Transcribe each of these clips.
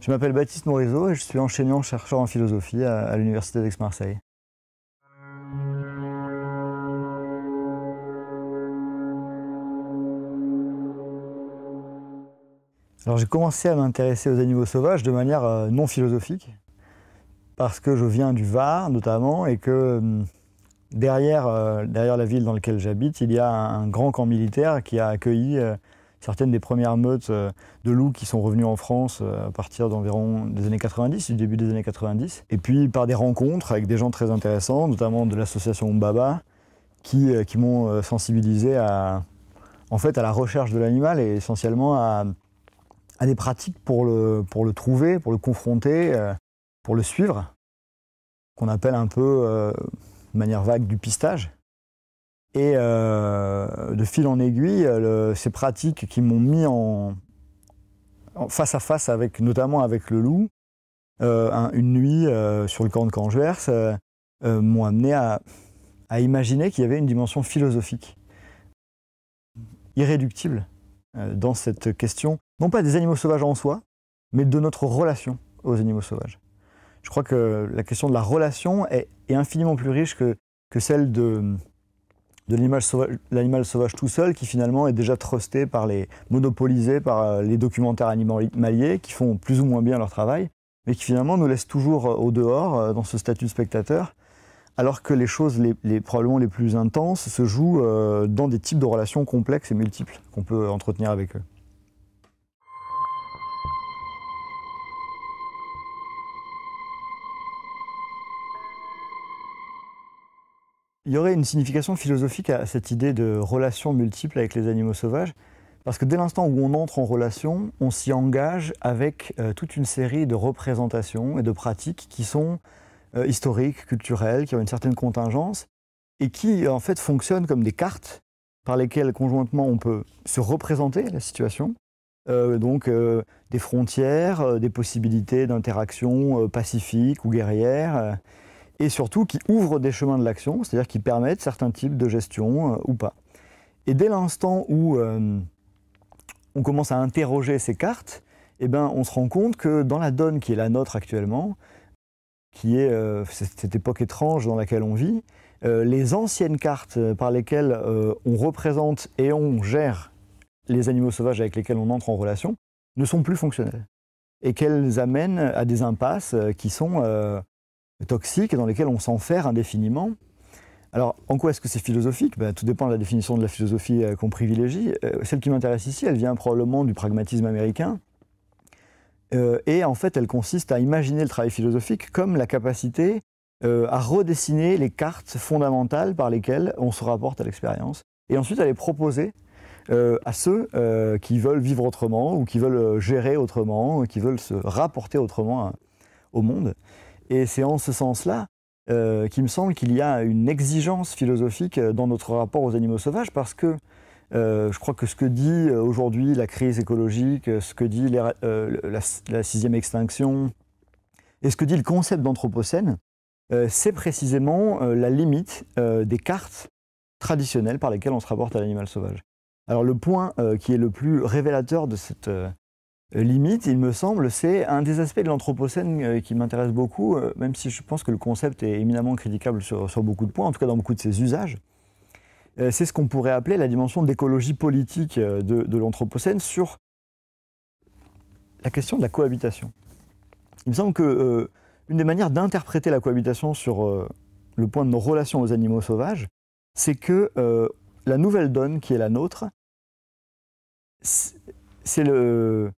Je m'appelle Baptiste Morizot et je suis enseignant-chercheur en philosophie à, l'Université d'Aix-Marseille. Alors j'ai commencé à m'intéresser aux animaux sauvages de manière euh, non philosophique, parce que je viens du Var notamment, et que hum, derrière, euh, derrière la ville dans laquelle j'habite, il y a un grand camp militaire qui a accueilli euh, certaines des premières meutes euh, de loups qui sont revenues en France euh, à partir d'environ des années 90, du début des années 90. Et puis par des rencontres avec des gens très intéressants, notamment de l'association Mbaba, qui, euh, m'ont sensibilisé à, en fait, à la recherche de l'animal et essentiellement à, des pratiques pour le, pour le trouver, pour le confronter, pour le suivre, qu'on appelle un peu, de manière vague, du pistage. Et euh, de fil en aiguille, euh, ces pratiques qui m'ont mis en, face à face avec, notamment avec le loup, euh, une nuit sur le camp de euh, m'ont amené à, imaginer qu'il y avait une dimension philosophique irréductible dans cette question, non pas des animaux sauvages en soi, mais de notre relation aux animaux sauvages. Je crois que la question de la relation est, est infiniment plus riche que, que celle de, de l'animal sauvage, tout seul qui finalement est déjà trusté par les monopolisé par euh, les documentaires animaliers qui font plus ou moins bien leur travail mais qui finalement nous laisse toujours euh, au dehors euh, dans ce statut de spectateur alors que les choses les, les probablement les plus intenses se jouent dans des types de relations complexes et multiples qu'on peut entretenir avec eux. Il y aurait une signification philosophique à cette idée de relation multiple avec les animaux sauvages, parce que dès l'instant où on entre en relation, on s'y engage avec euh, toute une série de représentations et de pratiques qui sont euh, historiques, culturelles, qui ont une certaine contingence, et qui euh, en fait fonctionnent comme des cartes par lesquelles conjointement on peut se représenter la situation, donc des frontières, des possibilités d'interaction pacifique ou guerrière, et surtout qui ouvrent des chemins de l'action, c'est-à-dire qui permettent certains types de gestion euh, ou pas. Et dès l'instant où euh, on commence à interroger ces cartes, eh ben, on se rend compte que dans la donne qui est la nôtre actuellement, qui est euh, cette époque étrange dans laquelle on vit, les anciennes cartes par lesquelles on représente et on gère les animaux sauvages avec lesquels on entre en relation, ne sont plus fonctionnelles et qu'elles amènent à des impasses qui sont toxiques et dans lesquels on s'enferme indéfiniment. Alors, en quoi est-ce que c'est philosophique ben, Tout dépend de la définition de la philosophie euh, qu'on privilégie. Euh, celle qui m'intéresse ici, elle vient probablement du pragmatisme américain. Euh, et en fait, elle consiste à imaginer le travail philosophique comme la capacité à redessiner les cartes fondamentales par lesquelles on se rapporte à l'expérience, et ensuite à les proposer à ceux qui veulent vivre autrement, ou qui veulent gérer autrement, qui veulent se rapporter autrement hein, au monde. Et c'est en ce sens-là euh, qu'il me semble qu'il y a une exigence philosophique euh, dans notre rapport aux animaux sauvages, parce que euh, je crois que ce que dit aujourd'hui la crise écologique, ce que dit la, sixième extinction, et ce que dit le concept d'anthropocène, c'est précisément la limite des cartes traditionnelles par lesquelles on se rapporte à l'animal sauvage. Alors le point qui est le plus révélateur de cette euh, limite, il me semble, c'est un des aspects de l'Anthropocène euh, qui m'intéresse beaucoup, euh, même si je pense que le concept est éminemment critiquable sur, beaucoup de points, en tout cas dans beaucoup de ses usages. C'est ce qu'on pourrait appeler la dimension d'écologie politique de, l'Anthropocène sur la question de la cohabitation. Il me semble que une des manières d'interpréter la cohabitation sur le point de nos relations aux animaux sauvages, c'est que la nouvelle donne qui est la nôtre, c'est le,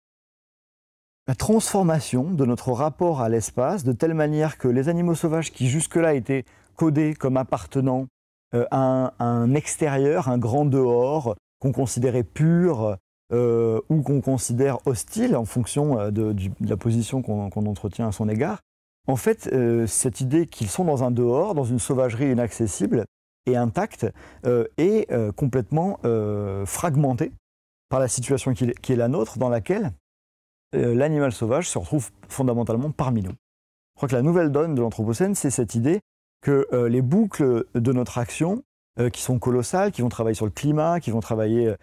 la transformation de notre rapport à l'espace de telle manière que les animaux sauvages qui jusque-là étaient codés comme appartenant euh, à un, extérieur, un grand dehors, qu'on considérait pur, euh, ou qu'on considère hostile en fonction euh, de, la position qu'on entretient à son égard. En fait, cette idée qu'ils sont dans un dehors, dans une sauvagerie inaccessible et intacte, est complètement fragmentée par la situation qui, est la nôtre, dans laquelle euh, l'animal sauvage se retrouve fondamentalement parmi nous. Je crois que la nouvelle donne de l'Anthropocène, c'est cette idée que euh, les boucles de notre action, euh, qui sont colossales, qui vont travailler sur le climat, qui vont travailler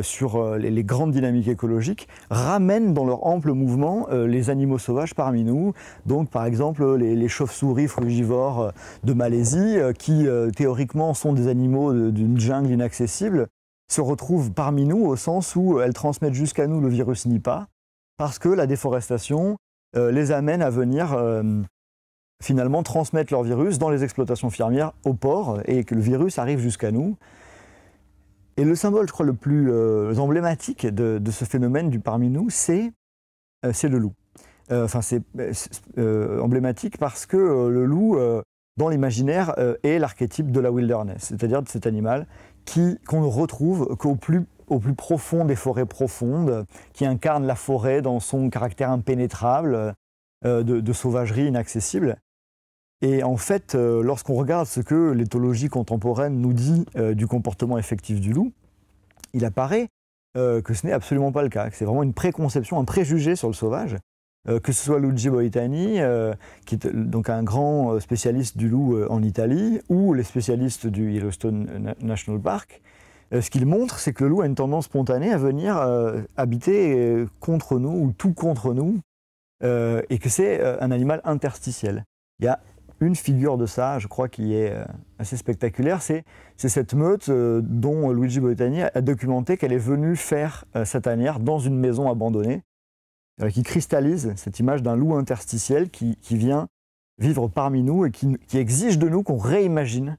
sur les, grandes dynamiques écologiques, ramènent dans leur ample mouvement les animaux sauvages parmi nous. Donc par exemple les, les chauves-souris frugivores de Malaisie, qui théoriquement sont des animaux d'une jungle inaccessible, se retrouvent parmi nous au sens où elles transmettent jusqu'à nous le virus Nipah, parce que la déforestation euh, les amène à venir euh, finalement transmettre leur virus dans les exploitations fermières au port et que le virus arrive jusqu'à nous. Et le symbole, je crois, le plus euh, emblématique de, ce phénomène du parmi nous, c'est le loup. Enfin, c'est emblématique parce que le loup, dans l'imaginaire, est l'archétype de la wilderness, c'est-à-dire de cet animal qu'on ne retrouve qu'au plus au plus profond des forêts profondes, qui incarne la forêt dans son caractère impénétrable, euh, de, sauvagerie inaccessible. Et en fait, euh, lorsqu'on regarde ce que l'éthologie contemporaine nous dit euh, du comportement effectif du loup, il apparaît que ce n'est absolument pas le cas, que c'est vraiment une préconception, un préjugé sur le sauvage. que ce soit Luigi Boitani, qui est donc un grand spécialiste du loup en Italie, ou les spécialistes du Yellowstone National Park, euh, ce qu'il montre, c'est que le loup a une tendance spontanée à venir euh, habiter euh, contre nous ou tout contre nous, et que c'est un animal interstitiel. Il y a une figure de ça, je crois, qui est assez spectaculaire, c'est cette meute dont Luigi Botani a documenté qu'elle est venue faire sa tanière dans une maison abandonnée, qui cristallise cette image d'un loup interstitiel qui, vient vivre parmi nous et qui, qui exige de nous qu'on réimagine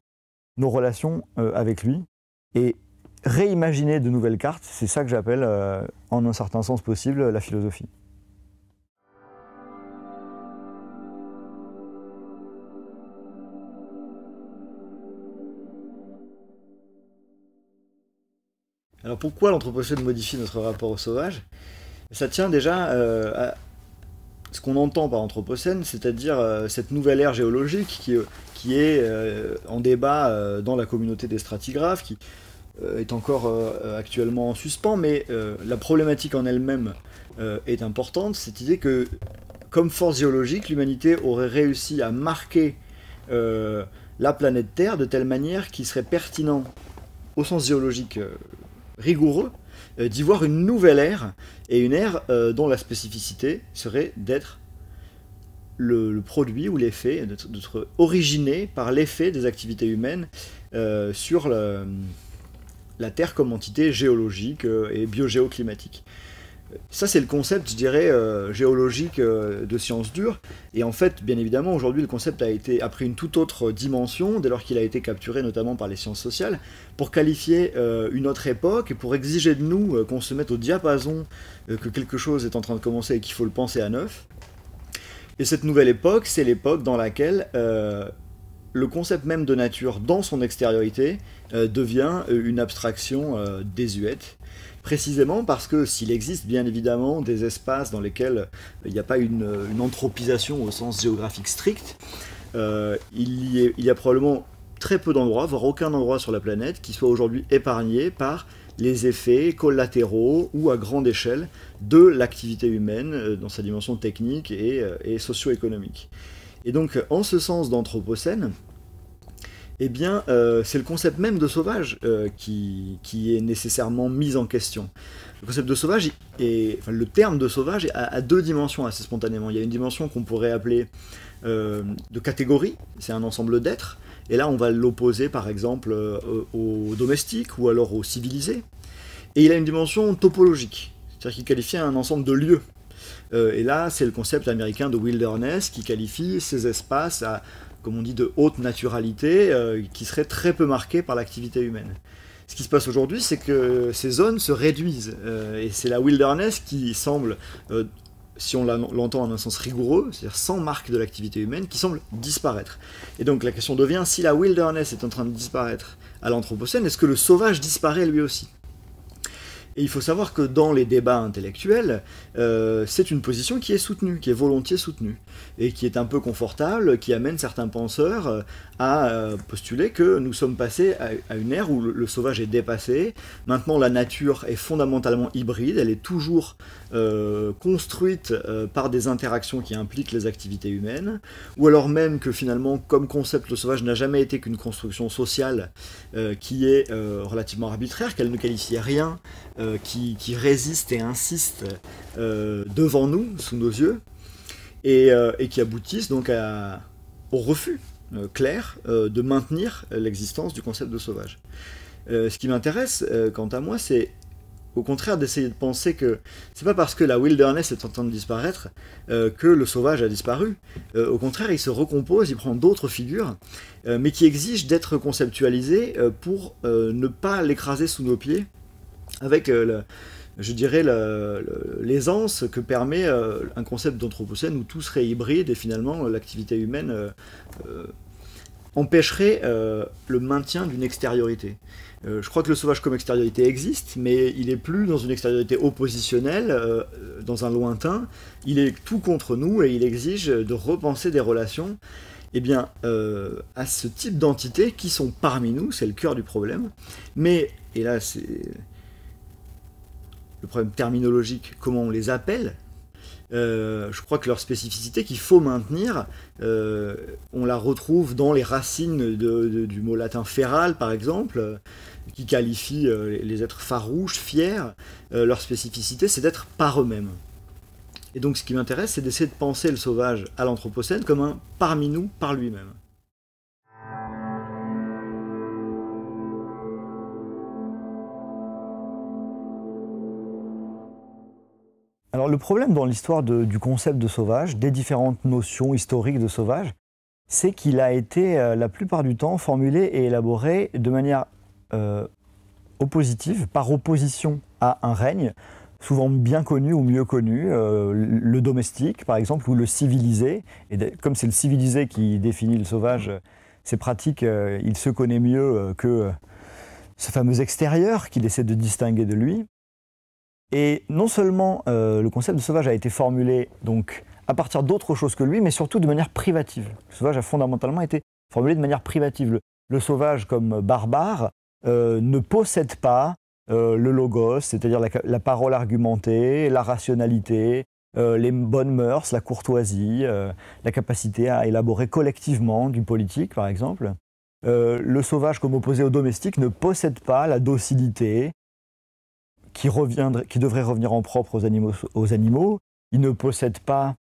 nos relations avec lui. Et réimaginer de nouvelles cartes, c'est ça que j'appelle, euh, en un certain sens possible, la philosophie. Alors pourquoi l'Anthropocène modifie notre rapport au sauvage Ça tient déjà euh, à ce qu'on entend par Anthropocène, c'est-à-dire euh, cette nouvelle ère géologique qui, qui est en débat dans la communauté des stratigraphes, qui, euh, est encore euh, euh, actuellement en suspens, mais la problématique en elle-même est importante. Cette idée que, comme force géologique, l'humanité aurait réussi à marquer la planète Terre de telle manière qu'il serait pertinent, au sens géologique rigoureux, d'y voir une nouvelle ère, et une ère dont la spécificité serait d'être le, produit ou l'effet, d'être originé par l'effet des activités humaines sur le la Terre comme entité géologique euh, et biogéoclimatique. Ça, c'est le concept, je dirais, euh, géologique euh, de sciences dures. Et en fait, bien évidemment, aujourd'hui, le concept a, été, pris une toute autre dimension, dès lors qu'il a été capturé notamment par les sciences sociales, pour qualifier une autre époque et pour exiger de nous qu'on se mette au diapason que quelque chose est en train de commencer et qu'il faut le penser à neuf. Et cette nouvelle époque, c'est l'époque dans laquelle le concept même de nature, dans son extériorité, euh, devient euh, une abstraction euh, désuète. Précisément parce que s'il existe bien évidemment des espaces dans lesquels il n'y a pas une, anthropisation au sens géographique strict, il y, a probablement très peu d'endroits, voire aucun endroit sur la planète, qui soit aujourd'hui épargné par les effets collatéraux ou à grande échelle de l'activité humaine dans sa dimension technique et, et socio-économique. Et donc, en ce sens d'Anthropocène, eh bien, euh, c'est le concept même de sauvage euh, qui, est nécessairement mis en question. Le concept de sauvage, et enfin, le terme de sauvage a, deux dimensions assez spontanément. Il y a une dimension qu'on pourrait appeler euh, de catégorie, c'est un ensemble d'êtres, et là on va l'opposer par exemple aux domestiques ou alors aux civilisés. Et il a une dimension topologique, c'est-à-dire qu'il qualifie un ensemble de lieux. et là, c'est le concept américain de wilderness qui qualifie ces espaces à, comme on dit, de haute naturalité, euh, qui serait très peu marquée par l'activité humaine. Ce qui se passe aujourd'hui, c'est que ces zones se réduisent, euh, et c'est la wilderness qui semble, euh, si on l'entend en un sens rigoureux, c'est-à-dire sans marque de l'activité humaine, qui semble disparaître. Et donc la question devient, si la wilderness est en train de disparaître à l'Anthropocène, est-ce que le sauvage disparaît lui aussi et il faut savoir que dans les débats intellectuels, euh, c'est une position qui est soutenue, qui est volontiers soutenue, et qui est un peu confortable, qui amène certains penseurs euh, à euh, postuler que nous sommes passés à, une ère où le, sauvage est dépassé. Maintenant, la nature est fondamentalement hybride, elle est toujours construite par des interactions qui impliquent les activités humaines, ou alors même que finalement, comme concept, le sauvage n'a jamais été qu'une construction sociale qui est relativement arbitraire, qu'elle ne qualifie rien, qui, résiste et insiste euh, devant nous, sous nos yeux, et, euh, qui aboutissent donc au refus euh, clair de maintenir l'existence du concept de sauvage. ce qui m'intéresse, quant à moi, c'est au contraire d'essayer de penser que c'est pas parce que la wilderness est en train de disparaître que le sauvage a disparu. au contraire, il se recompose, il prend d'autres figures, mais qui exigent d'être conceptualisé pour ne pas l'écraser sous nos pieds avec le, je dirais, l'aisance que permet euh, un concept d'anthropocène où tout serait hybride et finalement l'activité humaine euh, euh, empêcherait le maintien d'une extériorité. je crois que le sauvage comme extériorité existe, mais il est plus dans une extériorité oppositionnelle, dans un lointain. Il est tout contre nous et il exige de repenser des relations. Eh bien, à ce type d'entités qui sont parmi nous, c'est le cœur du problème. Mais, et là, c'est le problème terminologique, comment on les appelle, euh, je crois que leur spécificité qu'il faut maintenir, euh, on la retrouve dans les racines du mot latin feral par exemple, qui qualifie euh, les êtres farouches, fiers. leur spécificité, c'est d'être par eux-mêmes. Et donc, ce qui m'intéresse, c'est d'essayer de penser le sauvage à l'anthropocène comme un parmi nous, par lui-même. Alors le problème dans l'histoire du concept de sauvage, des différentes notions historiques de sauvage, c'est qu'il a été euh, la plupart du temps formulé et élaboré de manière euh, oppositive, par opposition à un règne, souvent bien connu ou mieux connu, euh, le domestique par exemple, ou le civilisé. Et comme c'est le civilisé qui définit le sauvage, ses pratiques, il se connaît mieux que ce fameux extérieur qu'il essaie de distinguer de lui. Et non seulement euh, le concept de sauvage a été formulé donc à partir d'autres choses que lui, mais surtout de manière privative. Le sauvage a fondamentalement été formulé de manière privative. Le, sauvage comme barbare euh, ne possède pas euh, le logos, c'est-à-dire la, parole argumentée, la rationalité, les bonnes mœurs, la courtoisie, la capacité à élaborer collectivement du politique, par exemple. le sauvage, comme opposé au domestique, ne possède pas la docilité, qui, qui devrait revenir en propre aux animaux, Il ne possède pas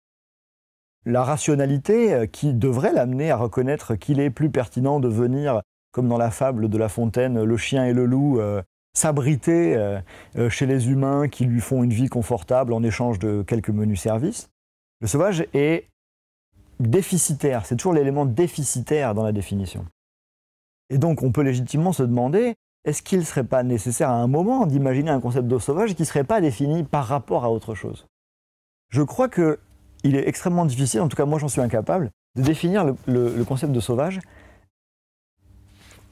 la rationalité euh, qui devrait l'amener à reconnaître qu'il est plus pertinent de venir, comme dans la fable de La Fontaine, le chien et le loup, euh, s'abriter euh, chez les humains qui lui font une vie confortable en échange de quelques menus services. Le sauvage est déficitaire, c'est toujours l'élément déficitaire dans la définition. Et donc on peut légitimement se demander, est-ce qu'il ne serait pas nécessaire à un moment d'imaginer un concept d'eau sauvage qui ne serait pas défini par rapport à autre chose Je crois qu'il est extrêmement difficile, en tout cas moi j'en suis incapable, de définir le, concept de sauvage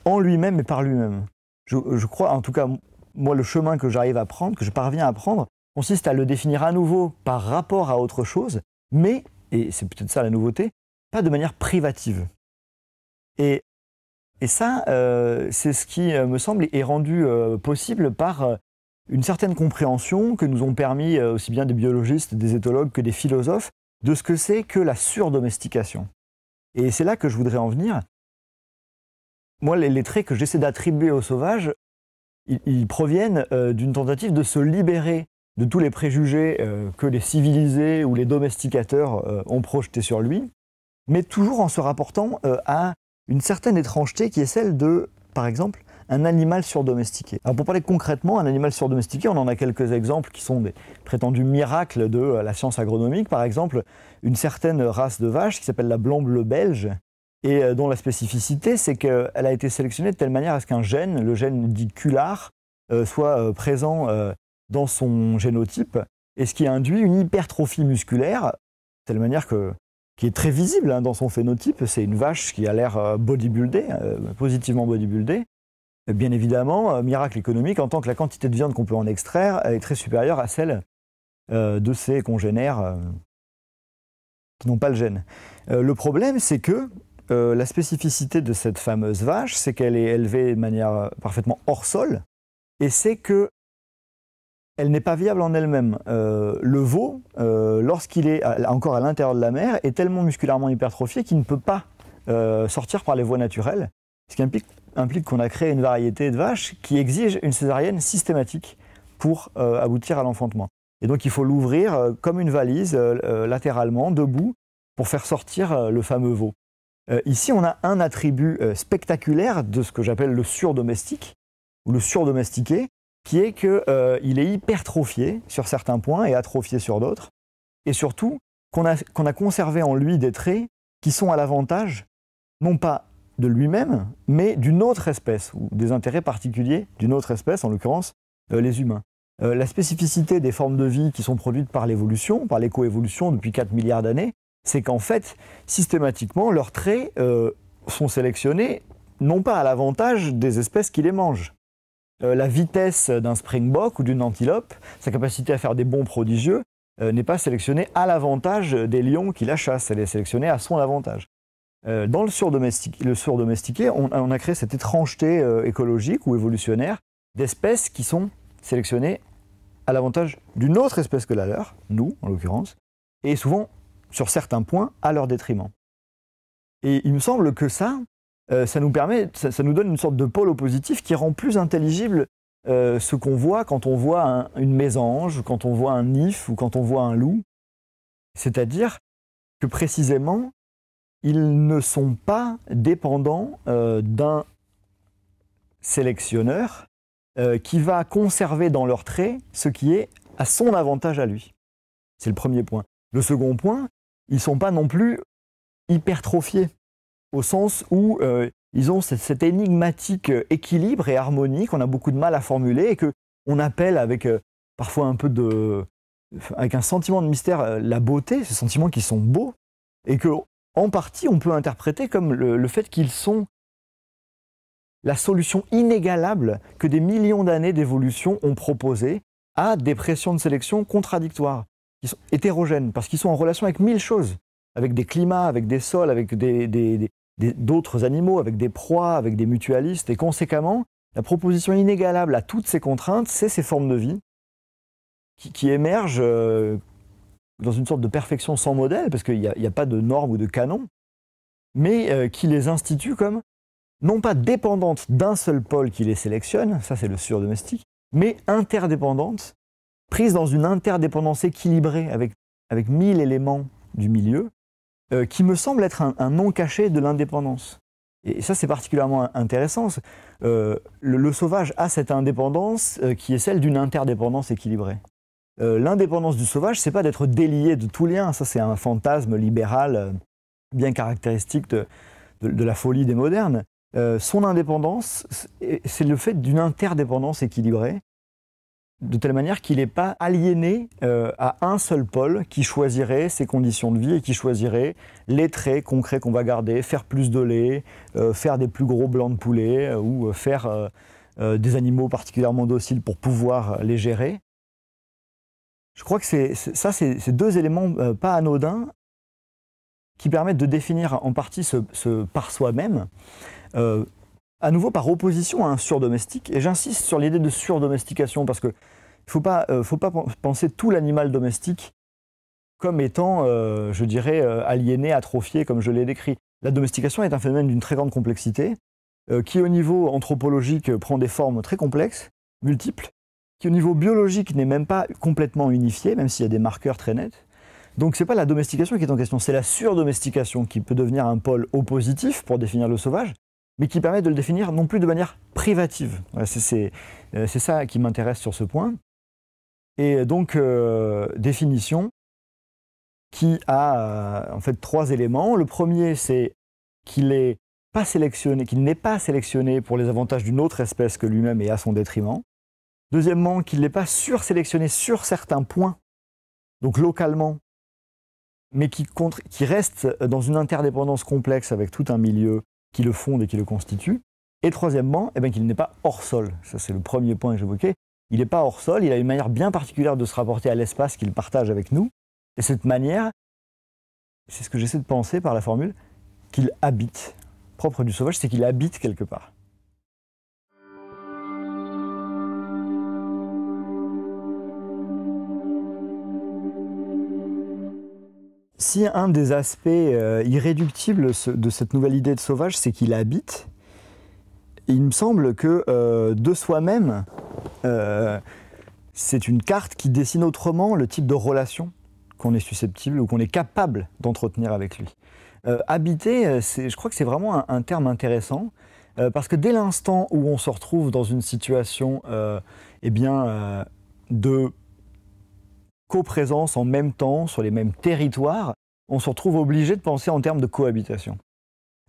en lui-même et par lui-même. Je, crois, en tout cas, moi le chemin que j'arrive à prendre, que je parviens à prendre, consiste à le définir à nouveau par rapport à autre chose, mais, et c'est peut-être ça la nouveauté, pas de manière privative. Et et ça, euh, c'est ce qui, euh, me semble, est rendu euh, possible par une certaine compréhension que nous ont permis aussi bien des biologistes, des éthologues que des philosophes de ce que c'est que la surdomestication. Et c'est là que je voudrais en venir. Moi, les, traits que j'essaie d'attribuer aux sauvages, ils proviennent d'une tentative de se libérer de tous les préjugés que les civilisés ou les domesticateurs ont projetés sur lui, mais toujours en se rapportant à une certaine étrangeté qui est celle de, par exemple, un animal surdomestiqué. Alors pour parler concrètement, un animal surdomestiqué, on en a quelques exemples qui sont des prétendus miracles de euh, la science agronomique. Par exemple, une certaine race de vache qui s'appelle la blanc bleu belge et euh, dont la spécificité, c'est qu'elle a été sélectionnée de telle manière à ce qu'un gène, le gène dit culard, euh, soit présent dans son génotype, et ce qui induit une hypertrophie musculaire, de telle manière que qui est très visible hein, dans son phénotype. C'est une vache qui a l'air euh, bodybuildée, hein, euh, positivement bodybuildée. Euh, bien évidemment, miracle économique en tant que la quantité de viande qu'on peut en extraire est très supérieure à celle de ses congénères qui n'ont pas le gène. le problème, c'est que la spécificité de cette fameuse vache, c'est qu'elle est élevée de manière parfaitement hors sol, et c'est que elle n'est pas viable en elle-même. Euh, le veau, euh, lorsqu'il est encore à l'intérieur de la mer, est tellement musculairement hypertrophié qu'il ne peut pas euh, sortir par les voies naturelles, ce qui implique, qu'on a créé une variété de vaches qui exige une césarienne systématique pour aboutir à l'enfantement. Et donc il faut l'ouvrir comme une valise, latéralement, debout, pour faire sortir le fameux veau. ici, on a un attribut spectaculaire de ce que j'appelle le surdomestique, ou le surdomestiqué, qui est qu'il euh, est hypertrophié sur certains points et atrophié sur d'autres, et surtout qu'on a, conservé en lui des traits qui sont à l'avantage, non pas de lui-même, mais d'une autre espèce, ou des intérêts particuliers d'une autre espèce, en l'occurrence euh, les humains. Euh, la spécificité des formes de vie qui sont produites par l'évolution, par l'éco-évolution depuis 4 milliards d'années, c'est qu'en fait, systématiquement, leurs traits sont sélectionnés non pas à l'avantage des espèces qui les mangent, euh, la vitesse d'un springbok ou d'une antilope, sa capacité à faire des bons prodigieux, euh, n'est pas sélectionnée à l'avantage des lions qui la chassent, elle est sélectionnée à son avantage. Euh, dans le surdomestiqué, on, a créé cette étrangeté écologique ou évolutionnaire d'espèces qui sont sélectionnées à l'avantage d'une autre espèce que la leur, nous en l'occurrence, et souvent, sur certains points, à leur détriment. Et il me semble que ça, euh, ça nous permet, ça, nous donne une sorte de pôle oppositif qui rend plus intelligible euh, ce qu'on voit quand on voit une mésange, quand on voit un nif ou quand on voit un loup. C'est-à-dire que précisément, ils ne sont pas dépendants euh, d'un sélectionneur qui va conserver dans leurs traits ce qui est à son avantage à lui. C'est le premier point. Le second point, ils ne sont pas non plus hypertrophiés au sens où euh, ils ont cet, énigmatique euh, équilibre et harmonie qu'on a beaucoup de mal à formuler et que on appelle avec euh, parfois un peu de, avec un sentiment de mystère, la beauté, ces sentiments qui sont beaux et que en partie on peut interpréter comme le, fait qu'ils sont la solution inégalable que des millions d'années d'évolution ont proposée à des pressions de sélection contradictoires, qui sont hétérogènes, parce qu'ils sont en relation avec mille choses, avec des climats, avec des sols, avec des, d'autres animaux, avec des proies, avec des mutualistes, et conséquemment, la proposition inégalable à toutes ces contraintes, c'est ces formes de vie qui, émergent euh, dans une sorte de perfection sans modèle, parce qu'il n'y a, pas de normes ou de canons, mais euh, qui les instituent comme non pas dépendantes d'un seul pôle qui les sélectionne, ça c'est le surdomestique, mais interdépendantes, prises dans une interdépendance équilibrée avec, avec mille éléments du milieu, euh, qui me semble être un, nom caché de l'indépendance. Et ça, c'est particulièrement intéressant. Euh, le, sauvage a cette indépendance euh, qui est celle d'une interdépendance équilibrée. L'indépendance du sauvage, c'est pas d'être délié de tout lien. Ça, c'est un fantasme libéral bien caractéristique de, la folie des modernes. son indépendance, c'est le fait d'une interdépendance équilibrée de telle manière qu'il n'est pas aliéné euh, à un seul pôle qui choisirait ses conditions de vie et qui choisirait les traits concrets qu'on va garder, faire plus de lait, euh, faire des plus gros blancs de poulet euh, ou faire des animaux particulièrement dociles pour pouvoir les gérer. Je crois que c'est, ça, c'est deux éléments pas anodins qui permettent de définir en partie ce par soi-même à nouveau par opposition à un surdomestique. Et j'insiste sur l'idée de surdomestication parce que ne faut pas, euh, penser tout l'animal domestique comme étant, euh, je dirais, euh, aliéné, atrophié, comme je l'ai décrit. La domestication est un phénomène d'une très grande complexité, qui au niveau anthropologique prend des formes très complexes, multiples, qui au niveau biologique n'est même pas complètement unifié, même s'il y a des marqueurs très nets. Donc ce n'est pas la domestication qui est en question, c'est la surdomestication qui peut devenir un pôle oppositif pour définir le sauvage, mais qui permet de le définir non plus de manière privative. Euh, euh, c'est ça qui m'intéresse sur ce point. Et donc, euh, définition qui a en fait trois éléments. Le premier, c'est qu'il pas sélectionné, qu'il n'est pas sélectionné pour les avantages d'une autre espèce que lui-même et à son détriment. Deuxièmement, qu'il n'est pas sur-sélectionné sur certains points, donc localement, mais qui reste dans une interdépendance complexe avec tout un milieu qui le fonde et qui le constitue. Et troisièmement, eh ben, qu'il n'est pas hors sol. Ça, c'est le premier point que j'évoquais. Il n'est pas hors sol, il a une manière bien particulière de se rapporter à l'espace qu'il partage avec nous. Et cette manière, c'est ce que j'essaie de penser par la formule, qu'il habite. Propre du sauvage, c'est qu'il habite quelque part. Si un des aspects euh, irréductibles de cette nouvelle idée de sauvage, c'est qu'il habite, il me semble que euh, de soi-même, euh, c'est une carte qui dessine autrement le type de relation qu'on est susceptible ou qu'on est capable d'entretenir avec lui. habiter, je crois que c'est vraiment un, terme intéressant parce que dès l'instant où on se retrouve dans une situation, eh bien, de co-présence en même temps sur les mêmes territoires, on se retrouve obligé de penser en termes de cohabitation.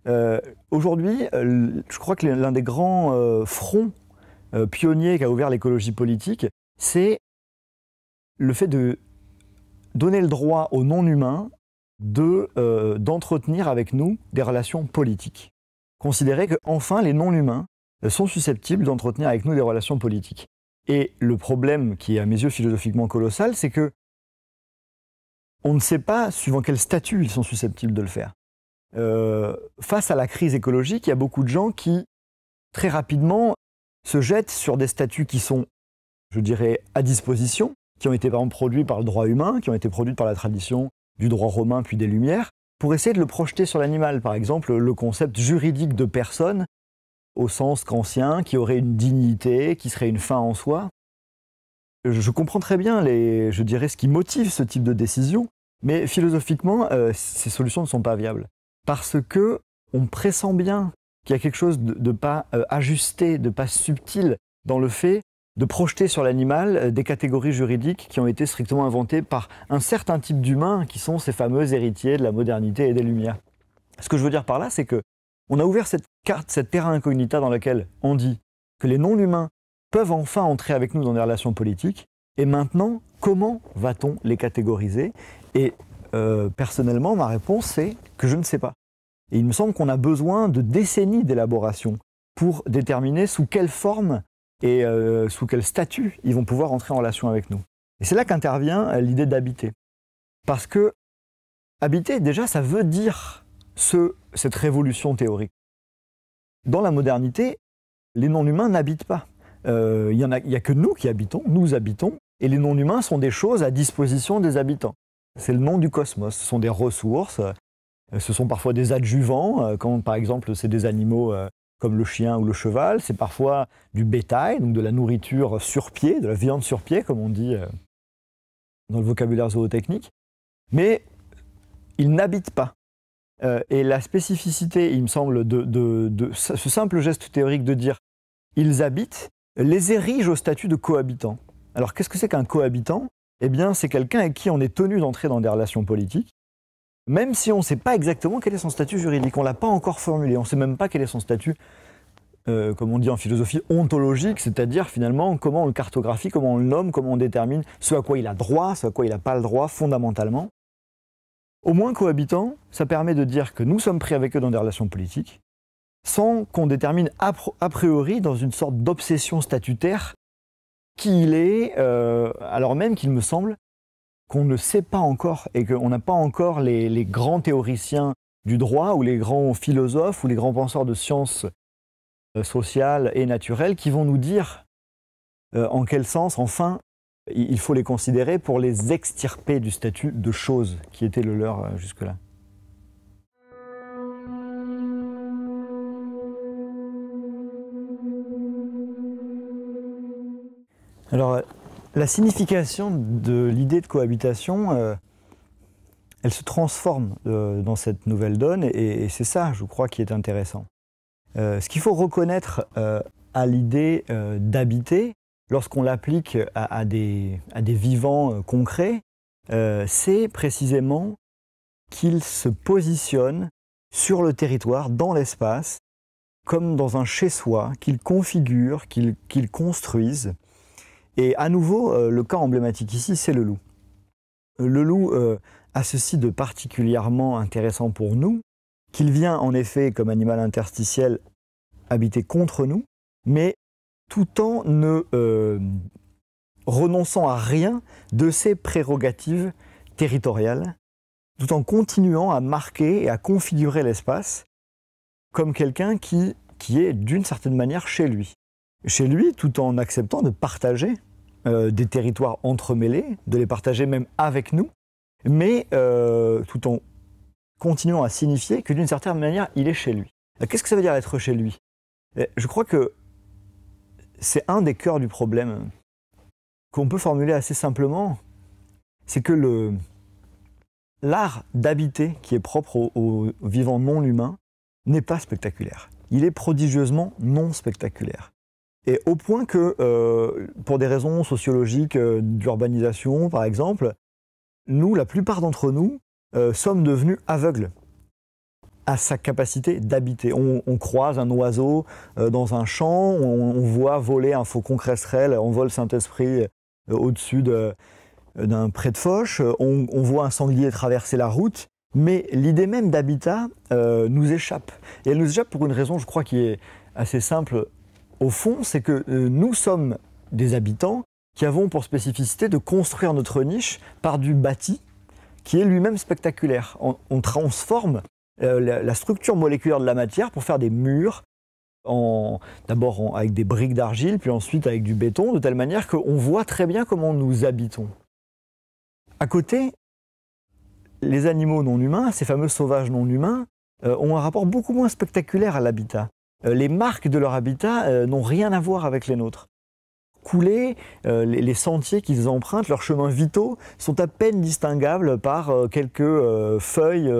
Euh, aujourd'hui, euh, je crois que l'un des grands euh, fronts pionniers qu'a ouvert l'écologie politique, c'est le fait de donner le droit aux non-humains d'entretenir avec nous des relations politiques. Considérer qu'enfin les non-humains sont susceptibles d'entretenir avec nous des relations politiques. Et le problème qui est à mes yeux philosophiquement colossal, c'est que on ne sait pas suivant quel statut ils sont susceptibles de le faire. Euh, face à la crise écologique, il y a beaucoup de gens qui, très rapidement, se jettent sur des statuts qui sont, je dirais, à disposition, qui ont été par exemple produits par le droit humain, qui ont été produits par la tradition du droit romain puis des Lumières, pour essayer de le projeter sur l'animal. Par exemple, le concept juridique de personne au sens qu'ancien, qui aurait une dignité, qui serait une fin en soi. Je comprends très bien, les, je dirais, ce qui motive ce type de décision, mais philosophiquement, euh, ces solutions ne sont pas viables. Parce que on pressent bien qu'il y a quelque chose de, pas euh, ajusté, de pas subtil dans le fait de projeter sur l'animal euh, des catégories juridiques qui ont été strictement inventées par un certain type d'humains qui sont ces fameux héritiers de la modernité et des Lumières. Ce que je veux dire par là, c'est que on a ouvert cette carte, cette terra incognita dans laquelle on dit que les non-humains peuvent enfin entrer avec nous dans des relations politiques. Et maintenant, comment va-t-on les catégoriser Et euh, personnellement, ma réponse, c'est que je ne sais pas. Et il me semble qu'on a besoin de décennies d'élaboration pour déterminer sous quelle forme et euh, sous quel statut ils vont pouvoir entrer en relation avec nous. Et c'est là qu'intervient euh, l'idée d'habiter. Parce que habiter, déjà, ça veut dire cette révolution théorique. Dans la modernité, les non-humains n'habitent pas. Il euh, n'y a, a que nous qui habitons, nous habitons, et les non-humains sont des choses à disposition des habitants. C'est le nom du cosmos, ce sont des ressources, euh, ce sont parfois des adjuvants, euh, quand par exemple c'est des animaux comme le chien ou le cheval, c'est parfois du bétail, donc de la nourriture sur pied, de la viande sur pied, comme on dit dans le vocabulaire zootechnique. Mais ils n'habitent pas. Euh, et la spécificité, il me semble, de, ce simple geste théorique de dire ils habitent, les érige au statut de cohabitants. Alors qu'est-ce que c'est qu'un cohabitant Eh bien, c'est quelqu'un avec qui on est tenu d'entrer dans des relations politiques, même si on ne sait pas exactement quel est son statut juridique. On ne l'a pas encore formulé, on ne sait même pas quel est son statut, euh, comme on dit en philosophie, ontologique, c'est-à-dire finalement comment on le cartographie, comment on le nomme, comment on détermine ce à quoi il a droit, ce à quoi il n'a pas le droit fondamentalement. Au moins cohabitants, ça permet de dire que nous sommes pris avec eux dans des relations politiques, sans qu'on détermine a, priori dans une sorte d'obsession statutaire qui il est, euh, alors même qu'il me semble qu'on ne sait pas encore et qu'on n'a pas encore les, grands théoriciens du droit ou les grands philosophes ou les grands penseurs de sciences euh, sociales et naturelles qui vont nous dire euh, en quel sens, enfin, il faut les considérer pour les extirper du statut de choses qui était le leur euh, jusque-là. Alors, euh, la signification de l'idée de cohabitation, euh, elle se transforme dans cette nouvelle donne, et, c'est ça, je crois, qui est intéressant. ce qu'il faut reconnaître à l'idée d'habiter, lorsqu'on l'applique à, des, vivants euh, concrets, euh, c'est précisément qu'ils se positionnent sur le territoire, dans l'espace, comme dans un chez-soi, qu'ils configurent, qu'ils construisent. Et à nouveau, euh, le cas emblématique ici, c'est le loup. Le loup a ceci de particulièrement intéressant pour nous, qu'il vient en effet comme animal interstitiel habiter contre nous, mais tout en ne euh, renonçant à rien de ses prérogatives territoriales, tout en continuant à marquer et à configurer l'espace comme quelqu'un qui, qui est d'une certaine manière chez lui. Chez lui, tout en acceptant de partager euh, des territoires entremêlés, de les partager même avec nous, mais euh, tout en continuant à signifier que d'une certaine manière, il est chez lui. Qu'est-ce que ça veut dire être chez lui eh, Je crois que c'est un des cœurs du problème qu'on peut formuler assez simplement, c'est que l'art d'habiter qui est propre au, vivants non humains n'est pas spectaculaire. Il est prodigieusement non spectaculaire. Et au point que, euh, pour des raisons sociologiques euh, d'urbanisation par exemple, nous, la plupart d'entre nous, euh, sommes devenus aveugles à sa capacité d'habiter. On, croise un oiseau euh, dans un champ, on, voit voler un faucon cresserelle, on vole Saint-Esprit euh, au-dessus euh, d'un pré de Foch, on, voit un sanglier traverser la route, mais l'idée même d'habitat nous échappe. Et elle nous échappe pour une raison, je crois, qui est assez simple au fond, c'est que nous sommes des habitants qui avons pour spécificité de construire notre niche par du bâti qui est lui-même spectaculaire. on transforme euh, la, structure moléculaire de la matière pour faire des murs, d'abord avec des briques d'argile, puis ensuite avec du béton, de telle manière qu'on voit très bien comment nous habitons. À côté, les animaux non humains, ces fameux sauvages non humains, euh, ont un rapport beaucoup moins spectaculaire à l'habitat. Euh, les marques de leur habitat n'ont rien à voir avec les nôtres couler, euh, les, sentiers qu'ils empruntent, leurs chemins vitaux, sont à peine distinguables par euh, quelques euh, feuilles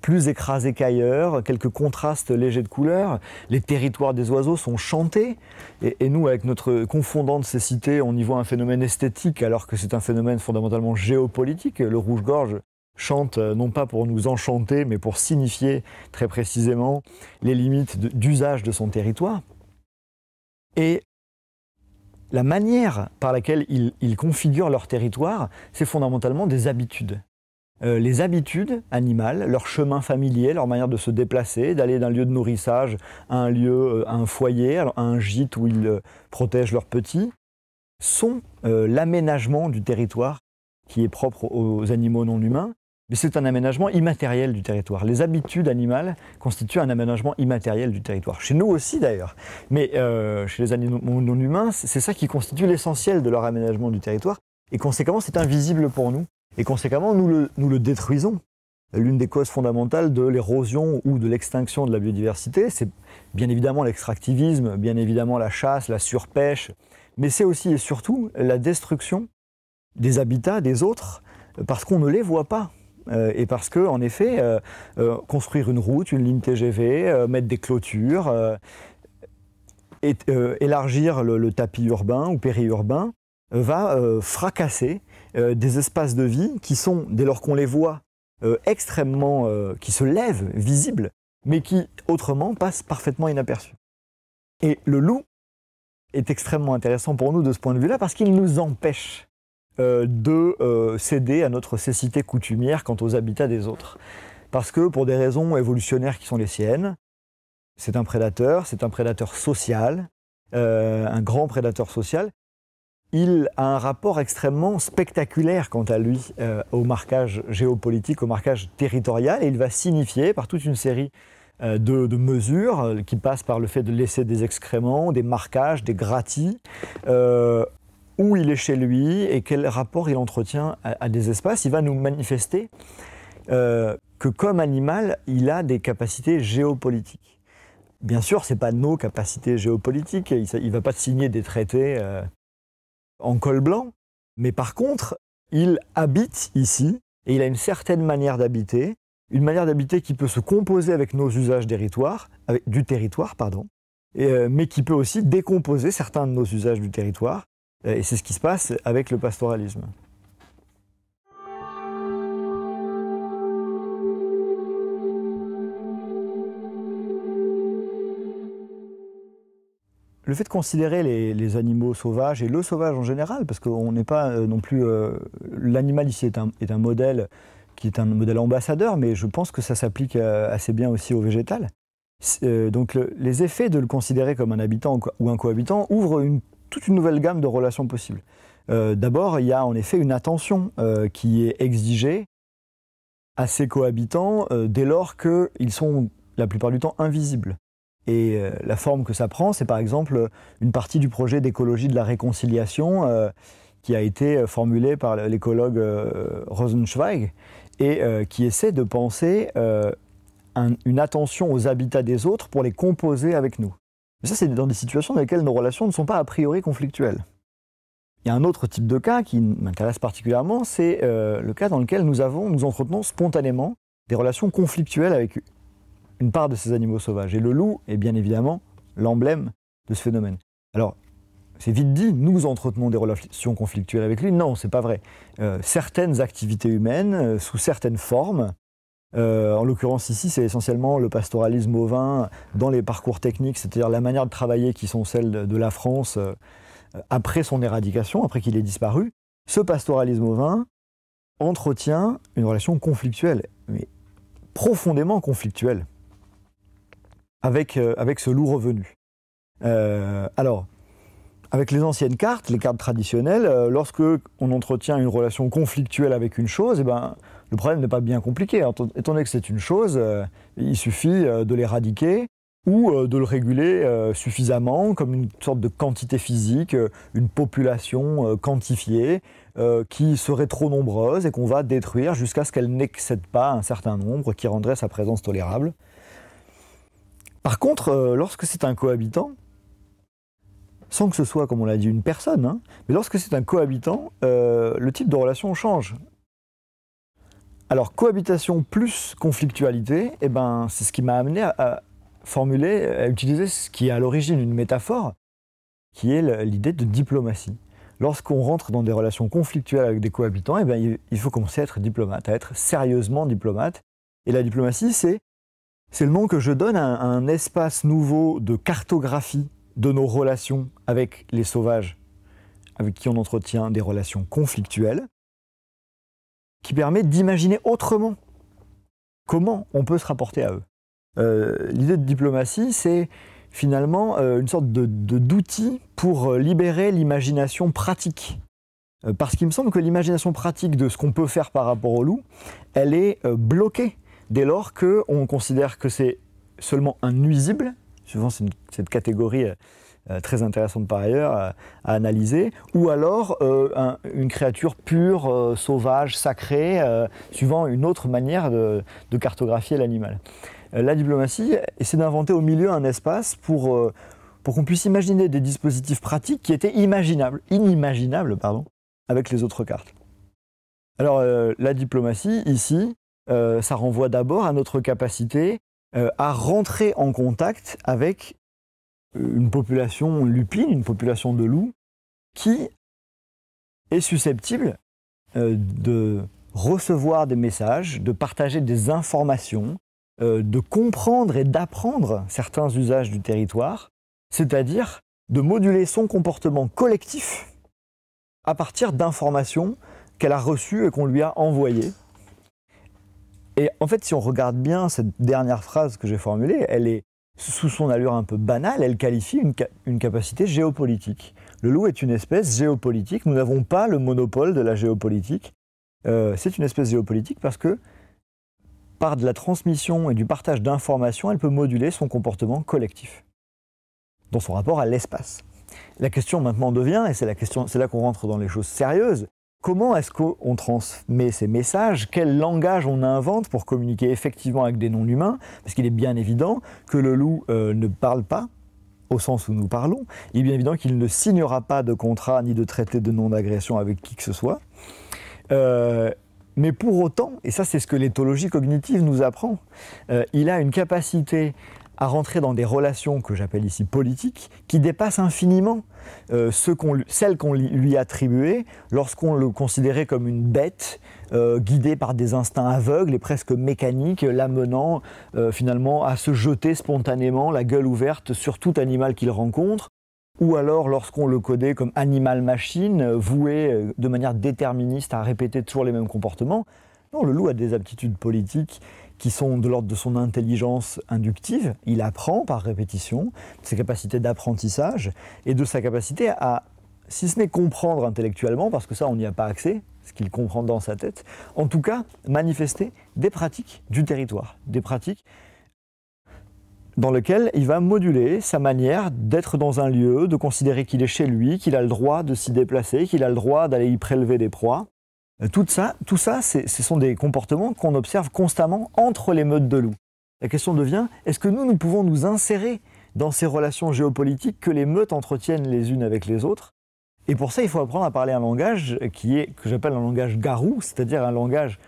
plus écrasées qu'ailleurs, quelques contrastes légers de couleurs. Les territoires des oiseaux sont chantés, et, nous, avec notre confondante cécité, on y voit un phénomène esthétique alors que c'est un phénomène fondamentalement géopolitique. Le rouge-gorge chante non pas pour nous enchanter, mais pour signifier très précisément les limites d'usage de son territoire. Et la manière par laquelle ils, configurent leur territoire, c'est fondamentalement des habitudes. Euh, les habitudes animales, leur chemin familier, leur manière de se déplacer, d'aller d'un lieu de nourrissage à un lieu, euh, un foyer, à un gîte où ils euh, protègent leurs petits, sont l'aménagement du territoire qui est propre aux animaux non humains c'est un aménagement immatériel du territoire. Les habitudes animales constituent un aménagement immatériel du territoire. Chez nous aussi d'ailleurs, mais euh, chez les animaux non humains, c'est ça qui constitue l'essentiel de leur aménagement du territoire, et conséquemment c'est invisible pour nous, et conséquemment nous le détruisons. L'une des causes fondamentales de l'érosion ou de l'extinction de la biodiversité, c'est bien évidemment l'extractivisme, bien évidemment la chasse, la surpêche, mais c'est aussi et surtout la destruction des habitats des autres euh, parce qu'on ne les voit pas. Euh, et parce que, en effet, euh, euh, construire une route, une ligne TGV, mettre des clôtures, élargir le, tapis urbain ou périurbain, va fracasser des espaces de vie qui sont, dès lors qu'on les voit, extrêmement, qui se lèvent, visibles, mais qui autrement passent parfaitement inaperçus. Et le loup est extrêmement intéressant pour nous de ce point de vue-là parce qu'il nous empêche euh, de euh, céder à notre cécité coutumière quant aux habitats des autres. Parce que pour des raisons évolutionnaires qui sont les siennes, c'est un prédateur, c'est un prédateur social, euh, un grand prédateur social. Il a un rapport extrêmement spectaculaire quant à lui au marquage géopolitique, au marquage territorial, et il va signifier par toute une série de, mesures qui passent par le fait de laisser des excréments, des marquages, des gratis, où il est chez lui et quel rapport il entretient à, des espaces. Il va nous manifester euh, que comme animal, il a des capacités géopolitiques. Bien sûr, ce n'est pas nos capacités géopolitiques, il ne va pas signer des traités euh, en col blanc, mais par contre, il habite ici et il a une certaine manière d'habiter, une manière d'habiter qui peut se composer avec nos usages avec, du territoire, pardon, euh, mais qui peut aussi décomposer certains de nos usages du territoire euh, et c'est ce qui se passe avec le pastoralisme. le fait de considérer les, animaux sauvages et le sauvage en général, parce qu'on n'est pas euh, non plus. Euh, L'animal ici est un, est un, modèle qui est un modèle ambassadeur, mais je pense que ça s'applique assez bien aussi au végétal. donc les effets de le considérer comme un habitant ou un cohabitant ouvrent une toute une nouvelle gamme de relations possibles. Euh, d'abord, il y a en effet une attention euh, qui est exigée à ces cohabitants euh, dès lors qu'ils sont la plupart du temps invisibles. Et la forme que ça prend, c'est par exemple une partie du projet d'écologie de la réconciliation qui a été formulée par l'écologue Rosenzweig et qui essaie de penser une attention aux habitats des autres pour les composer avec nous. Mais ça, c'est dans des situations dans lesquelles nos relations ne sont pas a priori conflictuelles. Il y a un autre type de cas qui m'intéresse particulièrement, c'est euh, le cas dans lequel nous avons, nous entretenons spontanément des relations conflictuelles avec une part de ces animaux sauvages. Et le loup est bien évidemment l'emblème de ce phénomène. Alors, c'est vite dit, nous entretenons des relations conflictuelles avec lui. Non, c'est pas vrai. Euh, certaines activités humaines, euh, sous certaines formes, euh, en l'occurrence ici, c'est essentiellement le pastoralisme ovin dans les parcours techniques, c'est-à-dire la manière de travailler qui sont celles de, la France euh, après son éradication, après qu'il ait disparu. Ce pastoralisme ovin entretient une relation conflictuelle, mais profondément conflictuelle, avec, euh, avec ce loup revenu. alors, avec les anciennes cartes, les cartes traditionnelles, lorsqu'on euh, lorsque on entretient une relation conflictuelle avec une chose, eh ben, le problème n'est pas bien compliqué. Étant donné que c'est une chose, euh, il suffit euh, de l'éradiquer ou de le réguler suffisamment comme une sorte de quantité physique, une population quantifiée qui serait trop nombreuse et qu'on va détruire jusqu'à ce qu'elle n'excède pas un certain nombre qui rendrait sa présence tolérable. Par contre, lorsque c'est un cohabitant, sans que ce soit, comme on l'a dit, une personne. Hein, mais lorsque c'est un cohabitant, euh, le type de relation change. Alors cohabitation plus conflictualité, eh ben, c'est ce qui m'a amené à, formuler, à utiliser ce qui est à l'origine une métaphore, qui est l'idée de diplomatie. Lorsqu'on rentre dans des relations conflictuelles avec des cohabitants, eh ben, il faut commencer à être diplomate, à être sérieusement diplomate. Et la diplomatie, c'est le nom que je donne à un espace nouveau de cartographie de nos relations avec les sauvages, avec qui on entretient des relations conflictuelles, qui permet d'imaginer autrement comment on peut se rapporter à eux. Euh, l'idée de diplomatie, c'est finalement euh, une sorte de d'outil pour euh, libérer l'imagination pratique. parce qu'il me semble que l'imagination pratique de ce qu'on peut faire par rapport au loup, elle est bloquée dès lors qu'on considère que c'est seulement un nuisible souvent c'est cette catégorie euh, euh, très intéressante par ailleurs euh, à analyser, ou alors une créature pure, sauvage, sacrée, suivant une autre manière de, cartographier l'animal. la diplomatie c'est d'inventer au milieu un espace pour, pour qu'on puisse imaginer des dispositifs pratiques qui étaient imaginables, inimaginables pardon, avec les autres cartes. Alors la diplomatie, ici, ça renvoie d'abord à notre capacité euh, à rentrer en contact avec euh, une population lupine, une population de loups, qui est susceptible euh, de recevoir des messages, de partager des informations, de comprendre et d'apprendre certains usages du territoire, c'est-à-dire de moduler son comportement collectif à partir d'informations qu'elle a reçues et qu'on lui a envoyées et en fait, si on regarde bien cette dernière phrase que j'ai formulée, elle est sous son allure un peu banale, elle qualifie une, capacité géopolitique. Le loup est une espèce géopolitique. Nous n'avons pas le monopole de la géopolitique. Euh, c'est une espèce géopolitique parce que par de la transmission et du partage d'informations, elle peut moduler son comportement collectif dans son rapport à l'espace. La question maintenant devient, et c'est là qu'on rentre dans les choses sérieuses, comment est-ce qu'on transmet ces messages Quel langage on invente pour communiquer effectivement avec des non-humains Parce qu'il est bien évident que le loup euh, ne parle pas au sens où nous parlons. Il est bien évident qu'il ne signera pas de contrat ni de traité de non-agression avec qui que ce soit. Euh, mais pour autant, et ça c'est ce que l'éthologie cognitive nous apprend, euh, il a une capacité à rentrer dans des relations que j'appelle ici politiques, qui dépassent infiniment euh, celles qu'on lui attribuait lorsqu'on le considérait comme une bête, euh, guidée par des instincts aveugles et presque mécaniques, l'amenant euh, finalement à se jeter spontanément, la gueule ouverte, sur tout animal qu'il rencontre, ou alors lorsqu'on le codait comme animal-machine, voué de manière déterministe à répéter toujours les mêmes comportements. Non, le loup a des aptitudes politiques qui sont de l'ordre de son intelligence inductive. Il apprend par répétition, ses capacités d'apprentissage et de sa capacité à, si ce n'est comprendre intellectuellement, parce que ça on n'y a pas accès, ce qu'il comprend dans sa tête, en tout cas manifester des pratiques du territoire, des pratiques dans lequel il va moduler sa manière d'être dans un lieu, de considérer qu'il est chez lui, qu'il a le droit de s'y déplacer, qu'il a le droit d'aller y prélever des proies. Euh, tout ça, tout ça ce sont des comportements qu'on observe constamment entre les meutes de loups. La question devient, est-ce que nous, nous pouvons nous insérer dans ces relations géopolitiques que les meutes entretiennent les unes avec les autres Et pour ça, il faut apprendre à parler un langage qui est, que j'appelle un langage garou, c'est-à-dire un langage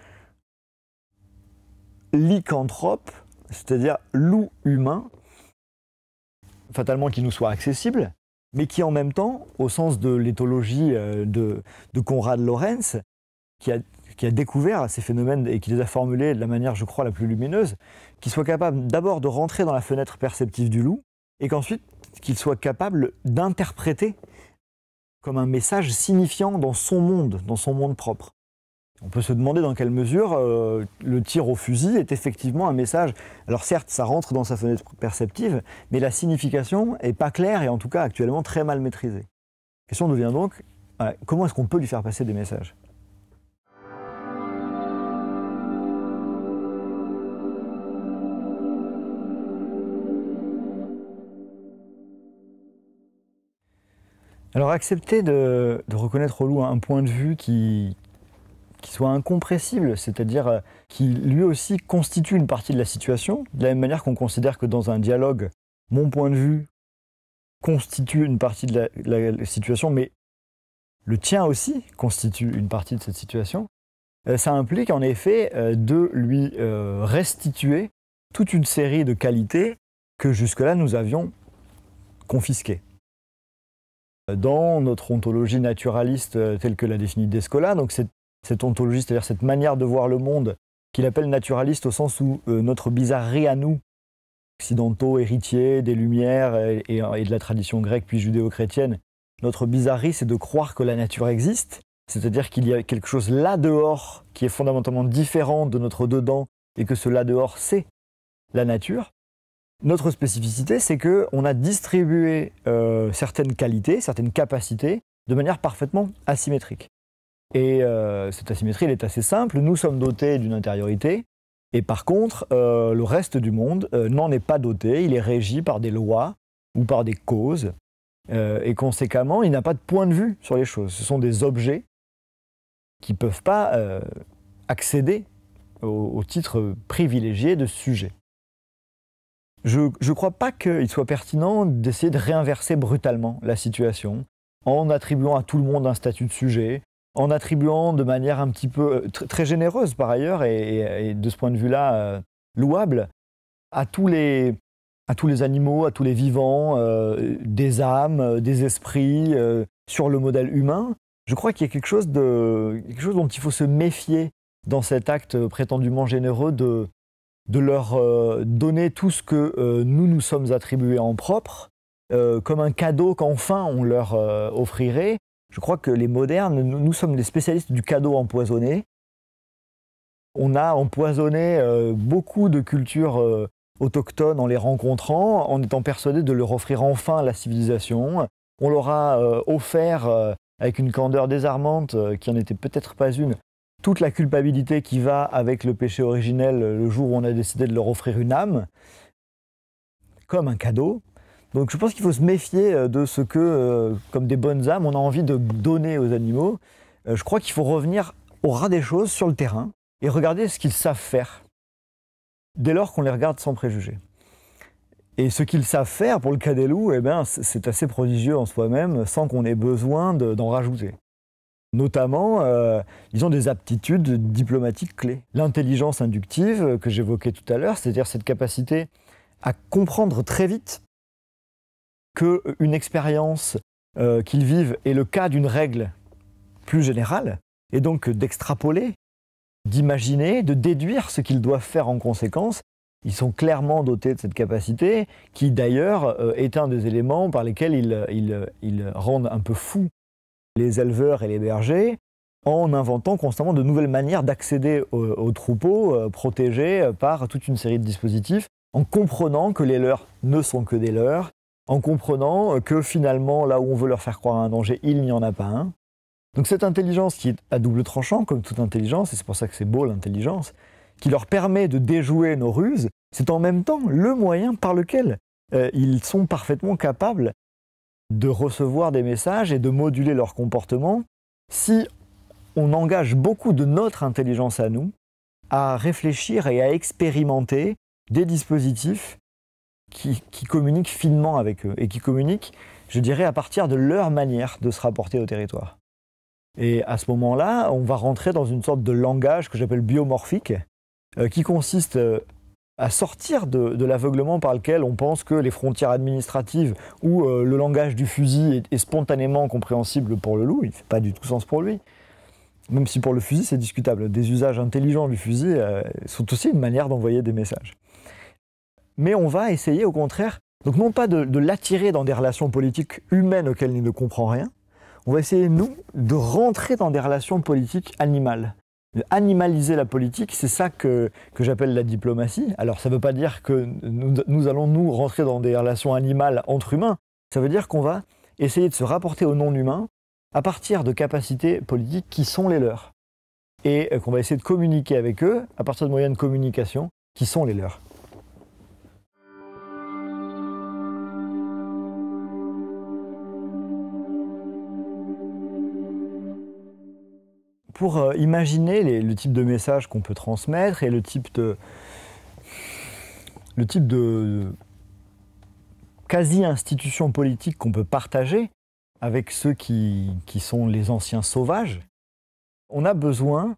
lycanthrope, c'est-à-dire loup humain, fatalement qui nous soit accessible, mais qui en même temps, au sens de l'éthologie euh, de, de Conrad Lorenz, qui a, découvert ces phénomènes et qui les a formulés de la manière, je crois, la plus lumineuse, qu'il soit capable d'abord de rentrer dans la fenêtre perceptive du loup, et qu'ensuite qu'il soit capable d'interpréter comme un message signifiant dans son monde, dans son monde propre. On peut se demander dans quelle mesure euh, le tir au fusil est effectivement un message. Alors certes, ça rentre dans sa fenêtre perceptive, mais la signification n'est pas claire et en tout cas actuellement très mal maîtrisée. La question devient donc, euh, comment est-ce qu'on peut lui faire passer des messages Alors accepter de, reconnaître au loup un point de vue qui, soit incompressible, c'est-à-dire euh, qui lui aussi constitue une partie de la situation, de la même manière qu'on considère que dans un dialogue, mon point de vue constitue une partie de la situation, mais le tien aussi constitue une partie de cette situation, euh, ça implique en effet euh, de lui restituer toute une série de qualités que jusque-là nous avions confisquées dans notre ontologie naturaliste euh, telle que la définit Descola. Donc cette, ontologie, c'est-à-dire cette manière de voir le monde qu'il appelle naturaliste au sens où euh, notre bizarrerie à nous, occidentaux, héritiers des Lumières et, et de la tradition grecque puis judéo-chrétienne, notre bizarrerie, c'est de croire que la nature existe, c'est-à-dire qu'il y a quelque chose là-dehors qui est fondamentalement différent de notre dedans et que ce là-dehors, c'est la nature. Notre spécificité, c'est qu'on a distribué euh, certaines qualités, certaines capacités, de manière parfaitement asymétrique. Et euh, cette asymétrie, elle est assez simple. Nous sommes dotés d'une intériorité, et par contre, euh, le reste du monde n'en est pas doté. Il est régi par des lois ou par des causes, et conséquemment, il n'a pas de point de vue sur les choses. Ce sont des objets qui ne peuvent pas accéder au titre privilégié de sujet je ne crois pas qu'il soit pertinent d'essayer de réinverser brutalement la situation en attribuant à tout le monde un statut de sujet, en attribuant de manière un petit peu euh, très généreuse par ailleurs et, de ce point de vue-là euh, louable à tous les animaux, à tous les vivants, euh, des âmes, des esprits, sur le modèle humain. Je crois qu'il y a quelque chose dont il faut se méfier dans cet acte prétendument généreux de, de leur euh, donner tout ce que euh, nous nous sommes attribués en propre, euh, comme un cadeau qu'enfin on leur offrirait. Je crois que les modernes, nous, sommes des spécialistes du cadeau empoisonné. On a empoisonné beaucoup de cultures autochtones en les rencontrant, en étant persuadés de leur offrir enfin la civilisation. On leur a offert, avec une candeur désarmante qui n'en était peut-être pas une, toute la culpabilité qui va avec le péché originel euh, le jour où on a décidé de leur offrir une âme, comme un cadeau. Donc je pense qu'il faut se méfier euh, de ce que, euh, comme des bonnes âmes, on a envie de donner aux animaux. Je crois qu'il faut revenir au ras des choses, sur le terrain, et regarder ce qu'ils savent faire, dès lors qu'on les regarde sans préjugés. Et ce qu'ils savent faire, pour le cas des loups, eh ben, c'est assez prodigieux en soi-même, sans qu'on ait besoin d'en rajouter. Notamment, euh, ils ont des aptitudes diplomatiques clés. L'intelligence inductive euh, que j'évoquais tout à l'heure, c'est-à-dire cette capacité à comprendre très vite qu'une euh, expérience qu'ils vivent est le cas d'une règle plus générale, et donc d'extrapoler, d'imaginer, de déduire ce qu'ils doivent faire en conséquence. Ils sont clairement dotés de cette capacité, qui d'ailleurs est un des éléments par lesquels ils, ils rendent un peu fou les éleveurs et les bergers en inventant constamment de nouvelles manières d'accéder aux, troupeaux euh, protégés euh, par toute une série de dispositifs, en comprenant que les leurs ne sont que des leurs, en comprenant euh, que finalement là où on veut leur faire croire un danger, il n'y en a pas un. Donc cette intelligence qui est à double tranchant, comme toute intelligence, et c'est pour ça que c'est beau l'intelligence, qui leur permet de déjouer nos ruses, c'est en même temps le moyen par lequel ils sont parfaitement capables de recevoir des messages et de moduler leur comportement si on engage beaucoup de notre intelligence à nous à réfléchir et à expérimenter des dispositifs qui, communiquent finement avec eux et qui communiquent, je dirais, à partir de leur manière de se rapporter au territoire. Et à ce moment-là, on va rentrer dans une sorte de langage que j'appelle biomorphique, euh, qui consiste euh, à sortir de, l'aveuglement par lequel on pense que les frontières administratives ou euh, le langage du fusil est, spontanément compréhensible pour le loup. Il ne fait pas du tout sens pour lui. Même si pour le fusil, c'est discutable. Des usages intelligents du fusil euh, sont aussi une manière d'envoyer des messages. Mais on va essayer au contraire, donc non pas de l'attirer dans des relations politiques humaines auxquelles il ne comprend rien, on va essayer, nous, de rentrer dans des relations politiques animales animaliser la politique, c'est ça que, j'appelle la diplomatie. Alors ça ne veut pas dire que nous, nous, allons nous rentrer dans des relations animales entre humains, ça veut dire qu'on va essayer de se rapporter aux non-humains à partir de capacités politiques qui sont les leurs, et euh, qu'on va essayer de communiquer avec eux à partir de moyens de communication qui sont les leurs. pour euh, imaginer le type de message qu'on peut transmettre et le type de, quasi-institution politique qu'on peut partager avec ceux qui, sont les anciens sauvages, on a besoin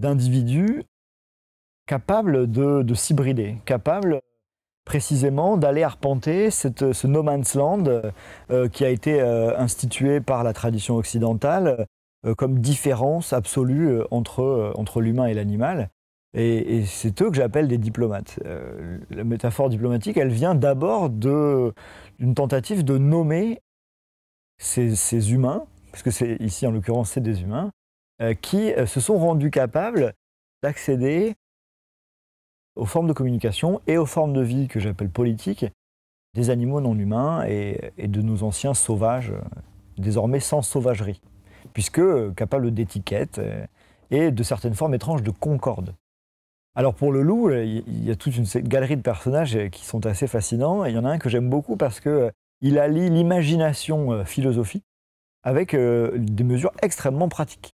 d'individus capables de, s'hybrider, capables précisément d'aller arpenter ce no man's land euh, qui a été euh, institué par la tradition occidentale euh, comme différence absolue euh, entre, euh, entre l'humain et l'animal. Et, c'est eux que j'appelle des diplomates. la métaphore diplomatique, elle vient d'abord d'une tentative de nommer ces, humains, parce que c'est ici en l'occurrence c'est des humains, qui se sont rendus capables d'accéder aux formes de communication et aux formes de vie que j'appelle politiques des animaux non humains et de nos anciens sauvages, désormais sans sauvagerie puisque capable d'étiquette euh, et de certaines formes étranges de concorde. Alors pour le loup, euh, il y a toute une galerie de personnages euh, qui sont assez fascinants. Et il y en a un que j'aime beaucoup parce qu'il il allie l'imagination philosophique avec des mesures extrêmement pratiques.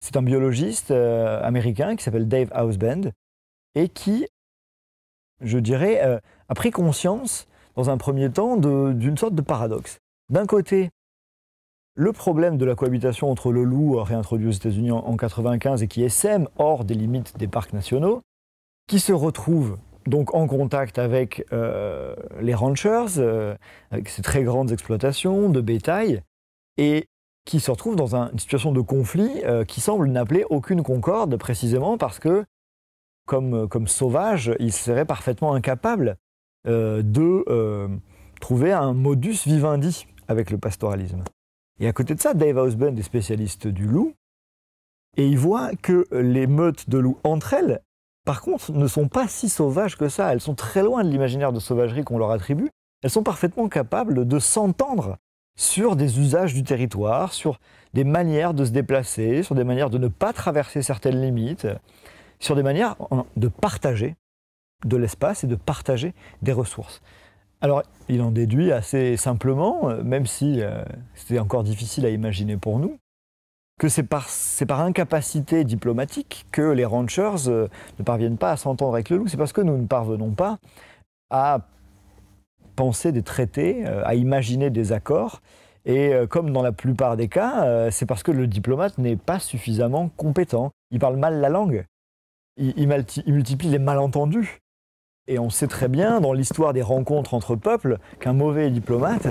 C'est un biologiste américain qui s'appelle Dave Houseband et qui, je dirais, a pris conscience dans un premier temps d'une sorte de paradoxe. D'un côté, le problème de la cohabitation entre le loup réintroduit aux États-Unis en 1995 et qui sème hors des limites des parcs nationaux, qui se retrouve donc en contact avec euh, les ranchers, euh, avec ces très grandes exploitations de bétail, et qui se retrouve dans une situation de conflit euh, qui semble n'appeler aucune concorde, précisément parce que, comme, comme sauvage, il serait parfaitement incapable de trouver un modus vivendi avec le pastoralisme. Et à côté de ça, Dave Hausband est spécialiste du loup, et il voit que les meutes de loups entre elles, par contre, ne sont pas si sauvages que ça. Elles sont très loin de l'imaginaire de sauvagerie qu'on leur attribue. Elles sont parfaitement capables de s'entendre sur des usages du territoire, sur des manières de se déplacer, sur des manières de ne pas traverser certaines limites, sur des manières de partager de l'espace et de partager des ressources. Alors, il en déduit assez simplement, euh, même si euh, c'était encore difficile à imaginer pour nous, que c'est par, incapacité diplomatique que les ranchers euh, ne parviennent pas à s'entendre avec le loup. C'est parce que nous ne parvenons pas à penser des traités, à imaginer des accords. Et comme dans la plupart des cas, c'est parce que le diplomate n'est pas suffisamment compétent. Il parle mal la langue. il multiplie les malentendus. Et on sait très bien dans l'histoire des rencontres entre peuples qu'un mauvais diplomate,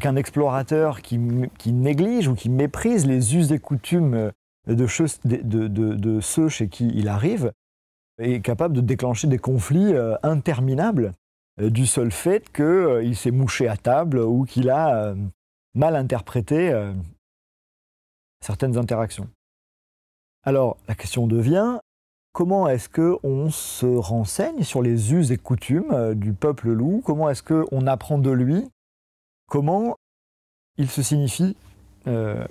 qu'un explorateur qui, néglige ou qui méprise les us et coutumes de, ceux chez qui il arrive, est capable de déclencher des conflits euh, interminables euh, du seul fait qu'il euh, s'est mouché à table ou qu'il a mal interprété certaines interactions. Alors la question devient, Comment est-ce qu'on se renseigne sur les us et coutumes euh, du peuple loup Comment est-ce qu'on apprend de lui Comment il se signifie euh,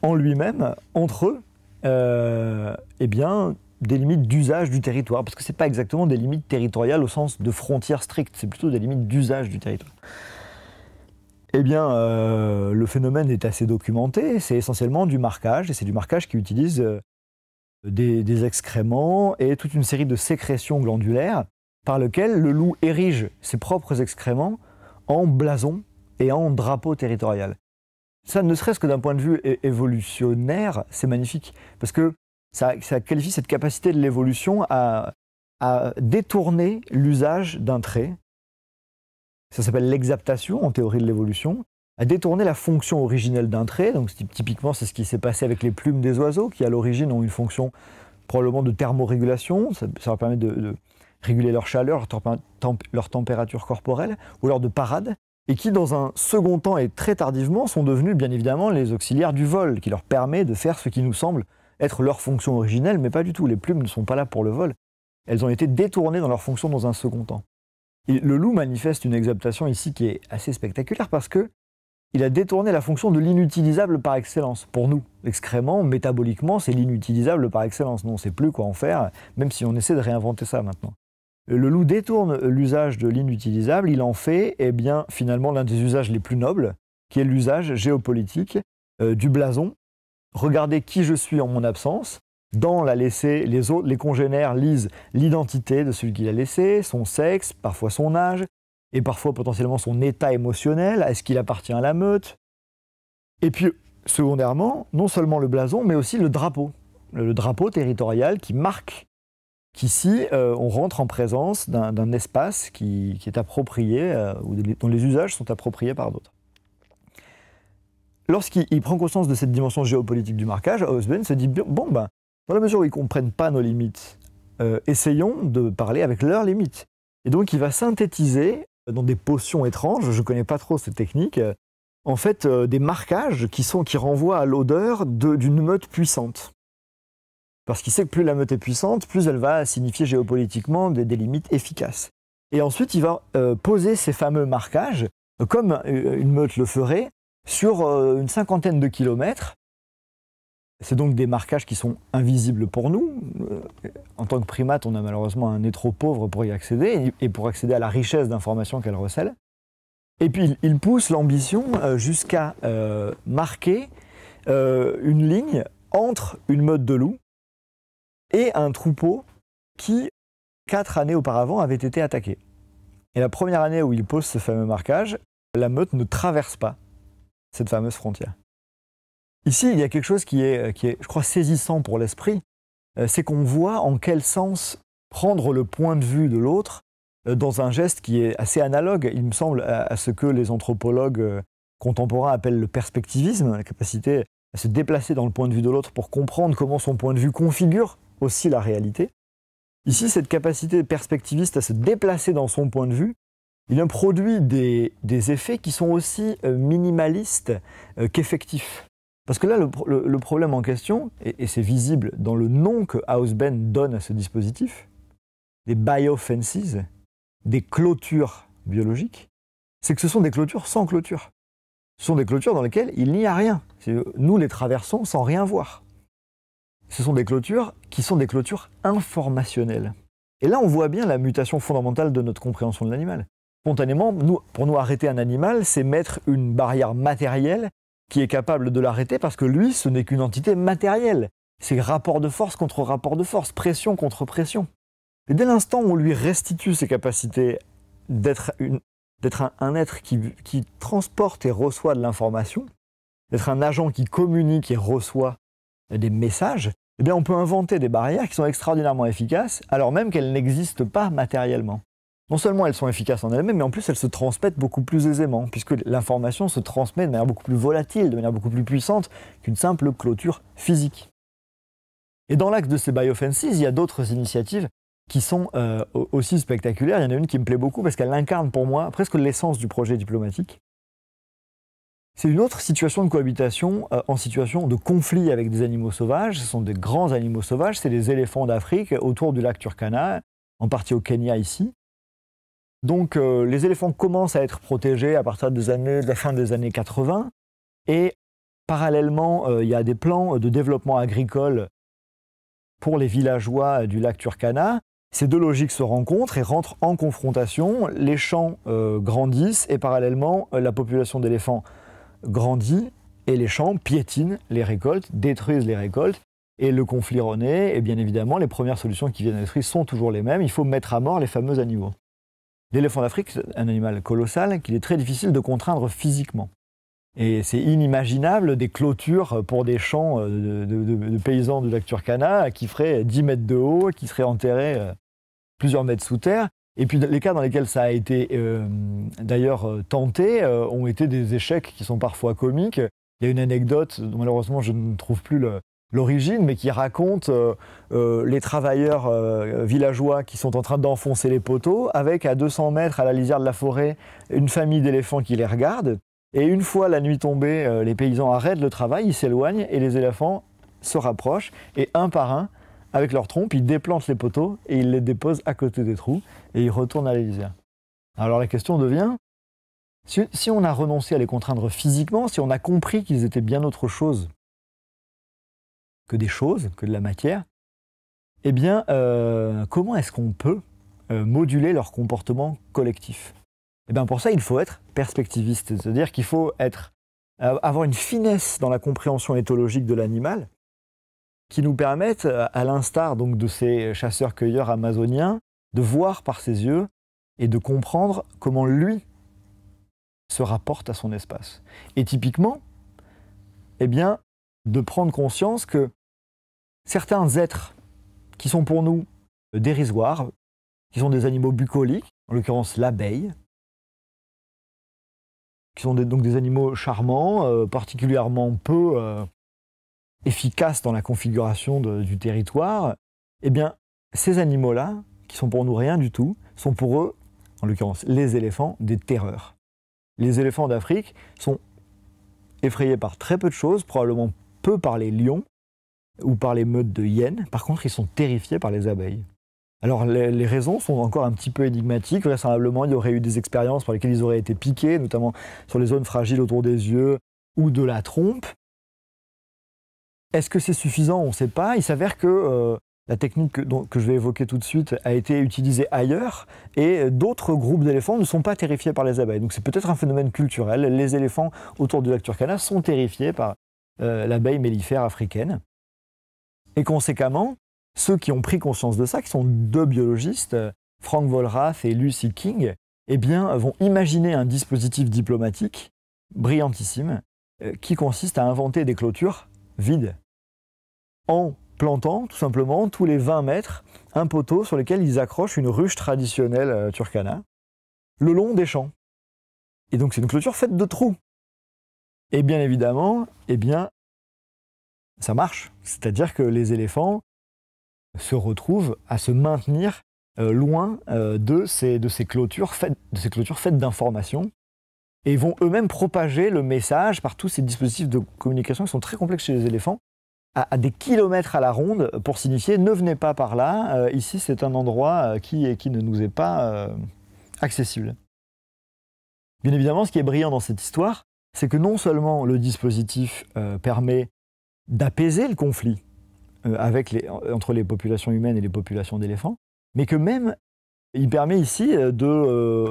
en lui-même, entre eux, euh, eh bien, des limites d'usage du territoire, parce que ce n'est pas exactement des limites territoriales au sens de frontières strictes, c'est plutôt des limites d'usage du territoire. Eh bien, le phénomène est assez documenté, c'est essentiellement du marquage, et c'est du marquage qui utilise des, excréments et toute une série de sécrétions glandulaires par lesquelles le loup érige ses propres excréments en blason et en drapeau territorial. Ça, ne serait-ce que d'un point de vue évolutionnaire, c'est magnifique, parce que ça, qualifie cette capacité de l'évolution à détourner l'usage d'un trait. Ça s'appelle l'exaptation en théorie de l'évolution, à détourner la fonction originelle d'un trait. Donc typiquement, c'est ce qui s'est passé avec les plumes des oiseaux, qui à l'origine ont une fonction probablement de thermorégulation. Ça, leur permet de, réguler leur chaleur, leur, température corporelle, ou leur de parade. Et qui, dans un second temps et très tardivement, sont devenus bien évidemment les auxiliaires du vol, qui leur permet de faire ce qui nous semble être leur fonction originelle, mais pas du tout. Les plumes ne sont pas là pour le vol. Elles ont été détournées dans leur fonction dans un second temps. le loup manifeste une exaltation ici qui est assez spectaculaire parce que il a détourné la fonction de l'inutilisable par excellence. Pour nous, excrément, métaboliquement, c'est l'inutilisable par excellence. Non, on ne sait plus quoi en faire, même si on essaie de réinventer ça maintenant. Euh, le loup détourne l'usage de l'inutilisable, il en fait, eh bien, finalement, l'un des usages les plus nobles, qui est l'usage géopolitique euh, du blason. Regardez qui je suis en mon absence. Dans la laisser, les autres, les congénères lisent l'identité de celui qui l'a laissé, son sexe, parfois son âge, et parfois potentiellement son état émotionnel, est-ce qu'il appartient à la meute Et puis, secondairement, non seulement le blason, mais aussi le drapeau, le drapeau territorial qui marque qu'ici, euh, on rentre en présence d'un espace qui, est approprié, euh, dont les usages sont appropriés par d'autres. Lorsqu'il prend conscience de cette dimension géopolitique du marquage, Osborne se dit, bon, ben, dans la mesure où ils ne comprennent pas nos limites, euh, essayons de parler avec leurs limites. Et donc il va synthétiser dans des potions étranges, je ne connais pas trop cette technique, euh, en fait euh, des marquages qui, sont, qui renvoient à l'odeur d'une meute puissante. Parce qu'il sait que plus la meute est puissante, plus elle va signifier géopolitiquement des, limites efficaces. Et ensuite, il va euh, poser ces fameux marquages, comme une meute le ferait, sur une cinquantaine de kilomètres, c'est donc des marquages qui sont invisibles pour nous. Euh, en tant que primate, on a malheureusement un nez trop pauvre pour y accéder et pour accéder à la richesse d'informations qu'elle recèle. Et puis, il pousse l'ambition euh, jusqu'à euh, marquer une ligne entre une meute de loups et un troupeau qui, quatre années auparavant, avait été attaqué. Et la première année où il pose ce fameux marquage, la meute ne traverse pas cette fameuse frontière. Ici, il y a quelque chose qui est, euh, je crois, saisissant pour l'esprit, euh, c'est qu'on voit en quel sens prendre le point de vue de l'autre euh, dans un geste qui est assez analogue, il me semble, à ce que les anthropologues contemporains appellent le perspectivisme, la capacité à se déplacer dans le point de vue de l'autre pour comprendre comment son point de vue configure aussi la réalité. Ici, cette capacité perspectiviste à se déplacer dans son point de vue, il en produit des effets qui sont aussi minimalistes qu'effectifs. Parce que là, le, problème en question, et, c'est visible dans le nom que Ben donne à ce dispositif, des biofences, des clôtures biologiques, c'est que ce sont des clôtures sans clôture. Ce sont des clôtures dans lesquelles il n'y a rien. Nous les traversons sans rien voir. Ce sont des clôtures qui sont des clôtures informationnelles. Et là, on voit bien la mutation fondamentale de notre compréhension de l'animal. Spontanément, pour nous arrêter un animal, c'est mettre une barrière matérielle qui est capable de l'arrêter parce que lui, ce n'est qu'une entité matérielle. C'est rapport de force contre rapport de force, pression contre pression. Et dès l'instant où on lui restitue ses capacités d'être un, être qui, qui transporte et reçoit de l'information, d'être un agent qui communique et reçoit des messages, eh bien on peut inventer des barrières qui sont extraordinairement efficaces alors même qu'elles n'existent pas matériellement. Non seulement elles sont efficaces en elles-mêmes, mais en plus elles se transmettent beaucoup plus aisément, puisque l'information se transmet de manière beaucoup plus volatile, de manière beaucoup plus puissante qu'une simple clôture physique. Et dans l'axe de ces biofences, il y a d'autres initiatives qui sont euh, aussi spectaculaires. Il y en a une qui me plaît beaucoup parce qu'elle incarne pour moi presque l'essence du projet diplomatique. C'est une autre situation de cohabitation euh, en situation de conflit avec des animaux sauvages. Ce sont des grands animaux sauvages, c'est les éléphants d'Afrique autour du lac Turkana, en partie au Kenya ici. Donc euh, les éléphants commencent à être protégés à partir de la fin des années 80. Et parallèlement, euh, il y a des plans de développement agricole pour les villageois du lac Turkana. Ces deux logiques se rencontrent et rentrent en confrontation. Les champs euh, grandissent et parallèlement, la population d'éléphants grandit et les champs piétinent les récoltes, détruisent les récoltes. Et le conflit renaît, et bien évidemment, les premières solutions qui viennent à l'esprit sont toujours les mêmes. Il faut mettre à mort les fameux animaux. L'éléphant d'Afrique, c'est un animal colossal qu'il est très difficile de contraindre physiquement. Et c'est inimaginable des clôtures pour des champs euh, de, paysans de la Turkana qui feraient 10 mètres de haut, qui seraient enterrés euh, plusieurs mètres sous terre. Et puis les cas dans lesquels ça a été euh, d'ailleurs tenté ont été des échecs qui sont parfois comiques. Il y a une anecdote dont malheureusement je ne trouve plus le, l'origine, mais qui raconte euh, euh, les travailleurs euh, villageois qui sont en train d'enfoncer les poteaux, avec à 200 mètres à la lisière de la forêt une famille d'éléphants qui les regarde. Et une fois la nuit tombée, les paysans arrêtent le travail, ils s'éloignent et les éléphants se rapprochent et un par un, avec leur trompe, ils déplantent les poteaux et ils les déposent à côté des trous et ils retournent à la lisière. Alors la question devient, si on a renoncé à les contraindre physiquement, si on a compris qu'ils étaient bien autre chose que des choses, que de la matière, eh bien, euh, comment est-ce qu'on peut euh, moduler leur comportement collectif Eh bien, pour ça, il faut être perspectiviste, c'est-à-dire qu'il faut être, avoir une finesse dans la compréhension éthologique de l'animal qui nous permette, à l'instar donc de ces chasseurs-cueilleurs amazoniens, de voir par ses yeux et de comprendre comment lui se rapporte à son espace. Et typiquement, eh bien, de prendre conscience que certains êtres qui sont pour nous dérisoires, qui sont des animaux bucoliques, en l'occurrence l'abeille, qui sont donc des animaux charmants, euh, particulièrement peu euh, efficaces dans la configuration du territoire, eh bien, ces animaux-là, qui sont pour nous rien du tout, sont pour eux, en l'occurrence les éléphants, des terreurs. Les éléphants d'Afrique sont effrayés par très peu de choses, probablement par les lions ou par les meutes de hyènes. Par contre, ils sont terrifiés par les abeilles. Alors les, raisons sont encore un petit peu énigmatiques. Vraisemblablement, il y aurait eu des expériences par lesquelles ils auraient été piqués, notamment sur les zones fragiles autour des yeux ou de la trompe. Est-ce que c'est suffisant On ne sait pas. Il s'avère que euh, la technique que, que, je vais évoquer tout de suite a été utilisée ailleurs et euh, d'autres groupes d'éléphants ne sont pas terrifiés par les abeilles. Donc c'est peut-être un phénomène culturel. Les éléphants autour du lac Turkana sont terrifiés par euh, l'abeille mellifère africaine. Et conséquemment, ceux qui ont pris conscience de ça, qui sont deux biologistes, euh, Frank Wolrath et Lucy King, eh bien, euh, vont imaginer un dispositif diplomatique brillantissime qui consiste à inventer des clôtures vides en plantant tout simplement tous les 20 mètres un poteau sur lequel ils accrochent une ruche traditionnelle turcana le long des champs. Et donc c'est une clôture faite de trous. Et bien évidemment, eh bien, ça marche. C'est-à-dire que les éléphants se retrouvent à se maintenir euh, loin euh, de, ces, clôtures faites, de ces clôtures faites d'informations et vont eux-mêmes propager le message par tous ces dispositifs de communication qui sont très complexes chez les éléphants à, des kilomètres à la ronde pour signifier ne venez pas par là, euh, ici c'est un endroit qui ne nous est pas accessible. Bien évidemment, ce qui est brillant dans cette histoire, c'est que non seulement le dispositif euh, permet d'apaiser le conflit euh, entre les populations humaines et les populations d'éléphants, mais que même il permet ici euh, de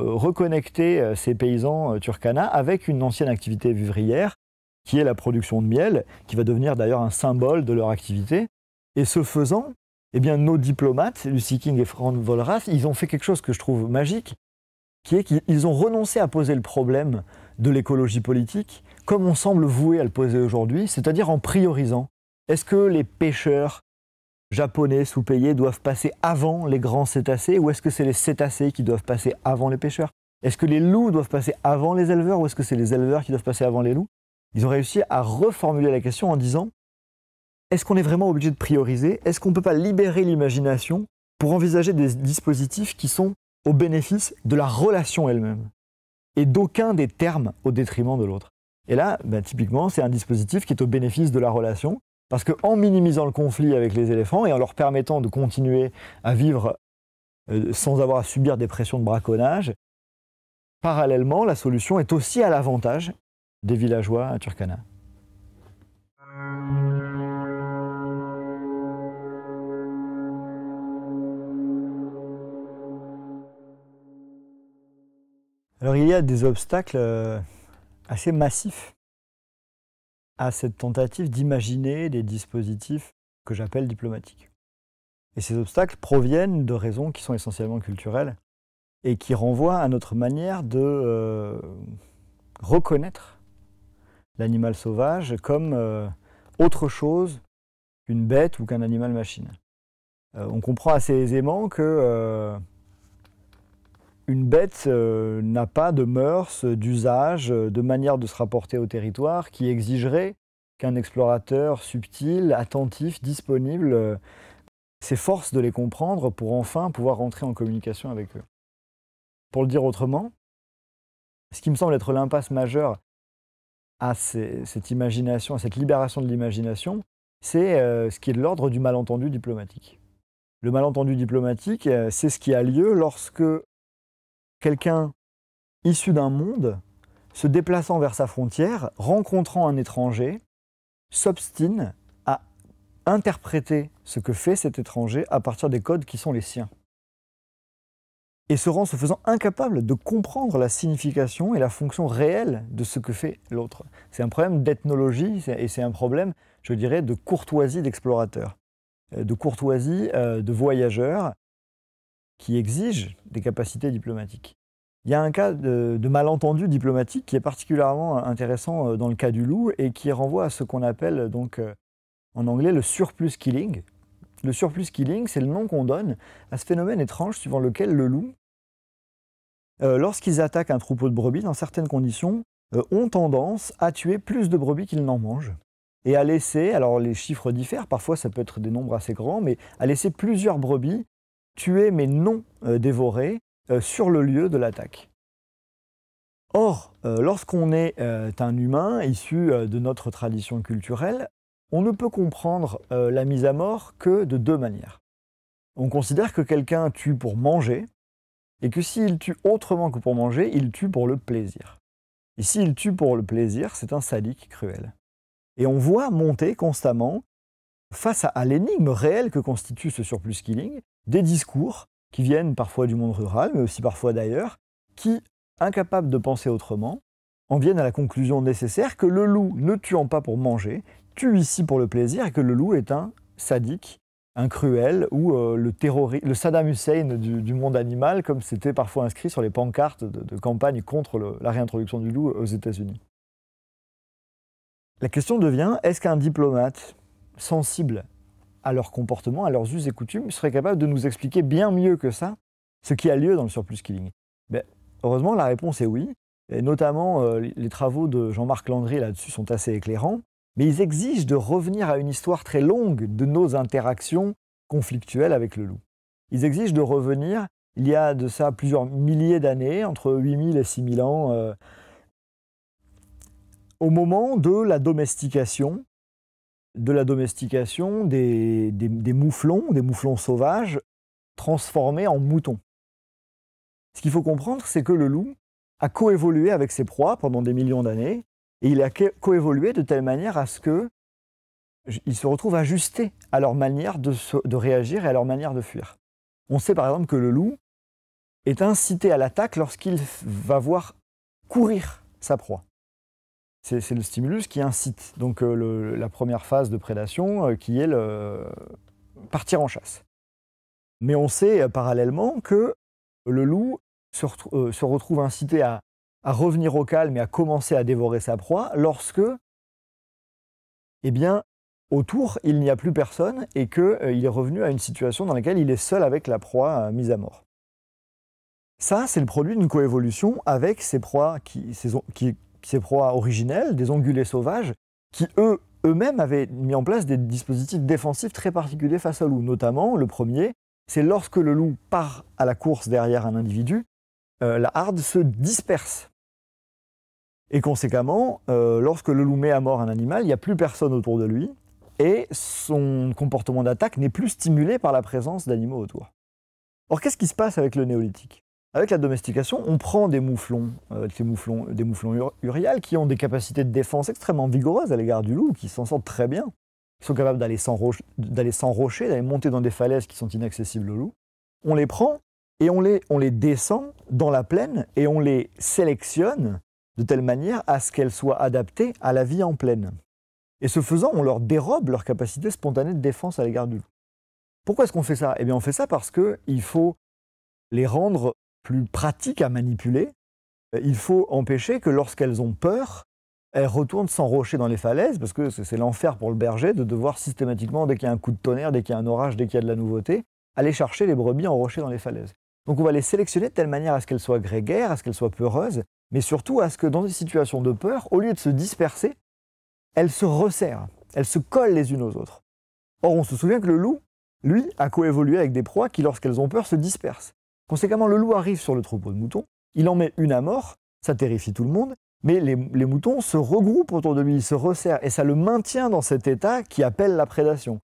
reconnecter ces paysans turcana avec une ancienne activité vivrière, qui est la production de miel, qui va devenir d'ailleurs un symbole de leur activité. Et ce faisant, eh bien, nos diplomates, Lucy King et Franz Volras, ils ont fait quelque chose que je trouve magique, qui est qu'ils ont renoncé à poser le problème de l'écologie politique, comme on semble voué à le poser aujourd'hui, c'est-à-dire en priorisant. Est-ce que les pêcheurs japonais sous-payés doivent passer avant les grands cétacés ou est-ce que c'est les cétacés qui doivent passer avant les pêcheurs Est-ce que les loups doivent passer avant les éleveurs ou est-ce que c'est les éleveurs qui doivent passer avant les loups Ils ont réussi à reformuler la question en disant est-ce qu'on est vraiment obligé de prioriser Est-ce qu'on ne peut pas libérer l'imagination pour envisager des dispositifs qui sont au bénéfice de la relation elle-même et d'aucun des termes au détriment de l'autre. Et là, ben, typiquement, c'est un dispositif qui est au bénéfice de la relation, parce qu'en minimisant le conflit avec les éléphants et en leur permettant de continuer à vivre euh, sans avoir à subir des pressions de braconnage, parallèlement, la solution est aussi à l'avantage des villageois à Turkana. Alors il y a des obstacles euh, assez massifs à cette tentative d'imaginer des dispositifs que j'appelle diplomatiques. Et ces obstacles proviennent de raisons qui sont essentiellement culturelles et qui renvoient à notre manière de euh, reconnaître l'animal sauvage comme euh, autre chose qu'une bête ou qu'un animal machine. on comprend assez aisément que une bête euh, n'a pas de mœurs, d'usage, euh, de manière de se rapporter au territoire qui exigerait qu'un explorateur subtil, attentif, disponible euh, s'efforce de les comprendre pour enfin pouvoir rentrer en communication avec eux. Pour le dire autrement, ce qui me semble être l'impasse majeure à cette imagination, à cette libération de l'imagination, c'est ce qui est de l'ordre du malentendu diplomatique. Le malentendu diplomatique, c'est ce qui a lieu lorsque quelqu'un issu d'un monde se déplaçant vers sa frontière, rencontrant un étranger, s'obstine à interpréter ce que fait cet étranger à partir des codes qui sont les siens. Et se rend, se faisant, incapable de comprendre la signification et la fonction réelle de ce que fait l'autre. C'est un problème d'ethnologie et c'est un problème, je dirais, de courtoisie d'explorateur, euh, de courtoisie euh, de voyageur, qui exigent des capacités diplomatiques. Il y a un cas de, malentendu diplomatique qui est particulièrement intéressant euh, dans le cas du loup et qui renvoie à ce qu'on appelle euh, donc euh, en anglais le surplus killing. Le surplus killing, c'est le nom qu'on donne à ce phénomène étrange suivant lequel le loup, lorsqu'il lorsqu'ils attaquent un troupeau de brebis dans certaines conditions, ont tendance à tuer plus de brebis qu'ils n'en mangent et à laisser, alors les chiffres diffèrent, parfois ça peut être des nombres assez grands, mais à laisser plusieurs brebis tuer mais non euh, dévorer euh, sur le lieu de l'attaque. Or, euh, lorsqu'on est un humain issu de notre tradition culturelle, on ne peut comprendre la mise à mort que de deux manières. On considère que quelqu'un tue pour manger, et que s'il tue autrement que pour manger, il tue pour le plaisir. Et s'il tue pour le plaisir, c'est un sadique cruel. Et on voit monter constamment, face à l'énigme réelle que constitue ce surplus killing, des discours qui viennent parfois du monde rural, mais aussi parfois d'ailleurs, qui, incapables de penser autrement, en viennent à la conclusion nécessaire que le loup ne tuant pas pour manger, tue ici pour le plaisir et que le loup est un sadique, un cruel ou euh, le le, le Saddam Hussein du, monde animal, comme c'était parfois inscrit sur les pancartes de, campagne contre la réintroduction du loup aux États-Unis. La question devient est-ce qu'un diplomate sensible à leurs comportement, à leurs us et coutumes, serait capable de nous expliquer bien mieux que ça ce qui a lieu dans le surplus killing Mais ben, Heureusement, la réponse est oui. Et notamment, euh, les travaux de Jean-Marc Landry là-dessus sont assez éclairants. Mais ils exigent de revenir à une histoire très longue de nos interactions conflictuelles avec le loup. Ils exigent de revenir, il y a de ça plusieurs milliers d'années, entre 8000 et 6000 ans, euh, au moment de la domestication de la domestication des, mouflons, des mouflons sauvages, transformés en moutons. Ce qu'il faut comprendre, c'est que le loup a coévolué avec ses proies pendant des millions d'années, et il a coévolué de telle manière à ce que il se retrouve ajusté à leur manière de réagir et à leur manière de fuir. On sait par exemple que le loup est incité à l'attaque lorsqu'il va voir courir sa proie c'est le stimulus qui incite. Donc euh, la première phase de prédation euh, qui est le partir en chasse. Mais on sait euh, parallèlement que le loup se, retrouve incité à, revenir au calme et à commencer à dévorer sa proie lorsque, eh bien, autour, il n'y a plus personne et qu'il est revenu à une situation dans laquelle il est seul avec la proie mise à mort. Ça, c'est le produit d'une coévolution avec ces proies qui, qui, ces proies originelles, des ongulés sauvages, qui eux, eux-mêmes avaient mis en place des dispositifs défensifs très particuliers face au loup. Notamment, le premier, c'est lorsque le loup part à la course derrière un individu, euh, la harde se disperse. Et conséquemment, euh, lorsque le loup met à mort un animal, il n'y a plus personne autour de lui, et son comportement d'attaque n'est plus stimulé par la présence d'animaux autour. Or, qu'est-ce qui se passe avec le néolithique avec la domestication, on prend des mouflons, euh, des mouflons, des uriales qui ont des capacités de défense extrêmement vigoureuses à l'égard du loup, qui s'en sortent très bien. qui sont capables d'aller sans, rocher, d'aller monter dans des falaises qui sont inaccessibles au loup. On les prend et on les, on les descend dans la plaine et on les sélectionne de telle manière à ce qu'elles soient adaptées à la vie en plaine. Et ce faisant, on leur dérobe leur capacité spontanée de défense à l'égard du loup. Pourquoi est-ce qu'on fait ça Eh bien, on fait ça parce qu'il faut les rendre plus pratiques à manipuler, euh, il faut empêcher que lorsqu'elles ont peur, elles retournent s'enrocher dans les falaises, parce que c'est l'enfer pour le berger de devoir systématiquement, dès qu'il y a un coup de tonnerre, dès qu'il y a un orage, dès qu'il y a de la nouveauté, aller chercher les brebis enrochées dans les falaises. Donc on va les sélectionner de telle manière à ce qu'elles soient grégaires, à ce qu'elles soient peureuses, mais surtout à ce que dans des situations de peur, au lieu de se disperser, elles se resserrent, elles se collent les unes aux autres. Or on se souvient que le loup, lui, a coévolué avec des proies qui, lorsqu'elles ont peur, se dispersent. Conséquemment, le loup arrive sur le troupeau de moutons, il en met une à mort, ça terrifie tout le monde, mais les, moutons se regroupent autour de lui, ils se resserrent, et ça le maintient dans cet état qui appelle la prédation.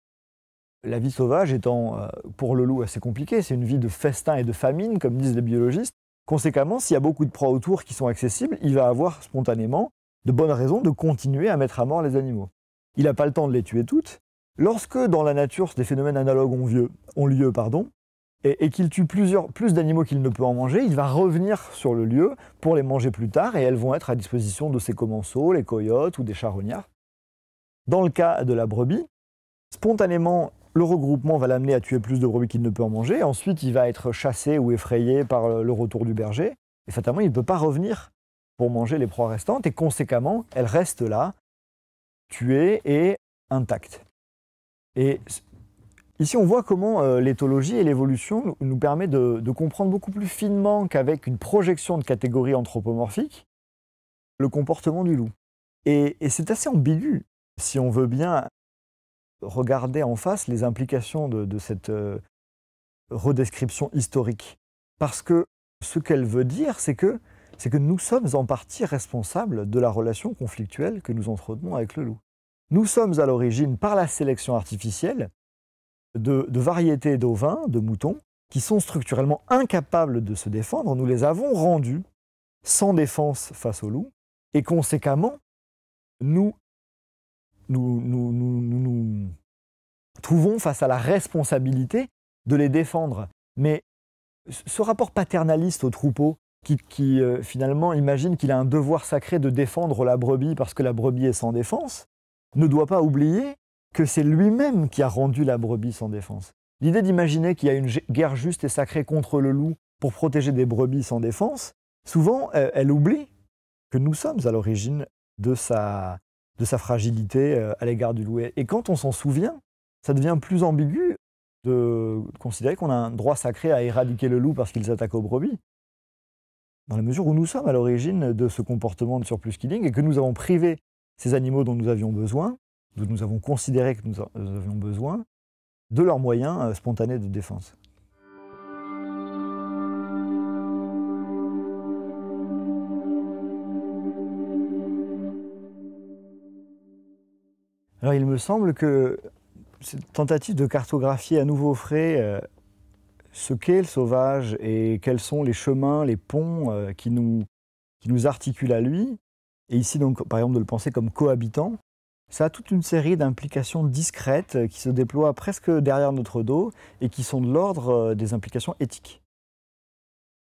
La vie sauvage étant euh, pour le loup assez compliquée, c'est une vie de festin et de famine, comme disent les biologistes. Conséquemment, s'il y a beaucoup de proies autour qui sont accessibles, il va avoir spontanément de bonnes raisons de continuer à mettre à mort les animaux. Il n'a pas le temps de les tuer toutes. Lorsque dans la nature des phénomènes analogues ont, lieu, ont lieu pardon, et, qu'il tue plusieurs, plus d'animaux qu'il ne peut en manger, il va revenir sur le lieu pour les manger plus tard et elles vont être à disposition de ses commensaux, les coyotes ou des charognards. Dans le cas de la brebis, spontanément, le regroupement va l'amener à tuer plus de brebis qu'il ne peut en manger. Ensuite, il va être chassé ou effrayé par le retour du berger. Et fatalement, il ne peut pas revenir pour manger les proies restantes. Et conséquemment, elles restent là, tuées et intactes. Et Ici, on voit comment euh, l'éthologie et l'évolution nous permet de, comprendre beaucoup plus finement qu'avec une projection de catégories anthropomorphiques le comportement du loup. Et, c'est assez ambigu, si on veut bien regarder en face les implications de, cette euh, redescription historique. Parce que ce qu'elle veut dire, c'est que, que nous sommes en partie responsables de la relation conflictuelle que nous entretenons avec le loup. Nous sommes à l'origine, par la sélection artificielle, de, variétés d'ovins, de moutons, qui sont structurellement incapables de se défendre, nous les avons rendus sans défense face au loup, et conséquemment, nous nous, nous, nous trouvons face à la responsabilité de les défendre. Mais ce rapport paternaliste au troupeau, qui, euh, finalement imagine qu'il a un devoir sacré de défendre la brebis parce que la brebis est sans défense, ne doit pas oublier que c'est lui-même qui a rendu la brebis sans défense. L'idée d'imaginer qu'il y a une guerre juste et sacrée contre le loup pour protéger des brebis sans défense, souvent, euh, elle, oublie que nous sommes à l'origine de sa, de sa fragilité euh, à l'égard du loup. Et quand on s'en souvient, ça devient plus ambigu de considérer qu'on a un droit sacré à éradiquer le loup parce qu'il s'attaque aux brebis, dans la mesure où nous sommes à l'origine de ce comportement de surplus killing et que nous avons privé ces animaux dont nous avions besoin dont nous avons considéré que nous, avions besoin, de leurs moyens euh, spontanés de défense. Alors il me semble que cette tentative de cartographier à nouveau frais euh, ce qu'est le sauvage et quels sont les chemins, les ponts euh, qui nous, qui nous articulent à lui, et ici donc par exemple de le penser comme cohabitant, ça a toute une série d'implications discrètes euh, qui se déploient presque derrière notre dos et qui sont de l'ordre euh, des implications éthiques.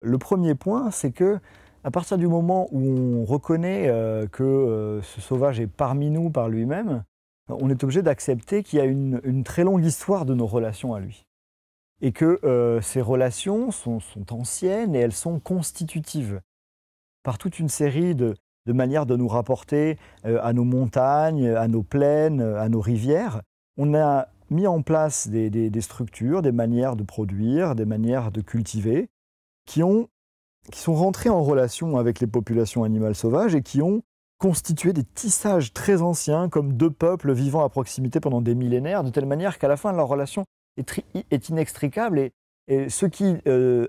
Le premier point, c'est que à partir du moment où on reconnaît euh, que ce sauvage est parmi nous par lui-même, on est obligé d'accepter qu'il y a une, très longue histoire de nos relations à lui. Et que ces relations sont, anciennes et elles sont constitutives par toute une série de, de manière de nous rapporter euh, à nos montagnes, à nos plaines, à nos rivières. On a mis en place des, structures, des manières de produire, des manières de cultiver, qui, ont, qui sont rentrées en relation avec les populations animales sauvages et qui ont constitué des tissages très anciens comme deux peuples vivant à proximité pendant des millénaires, de telle manière qu'à la fin leur relation est, inextricable et, ce qui euh,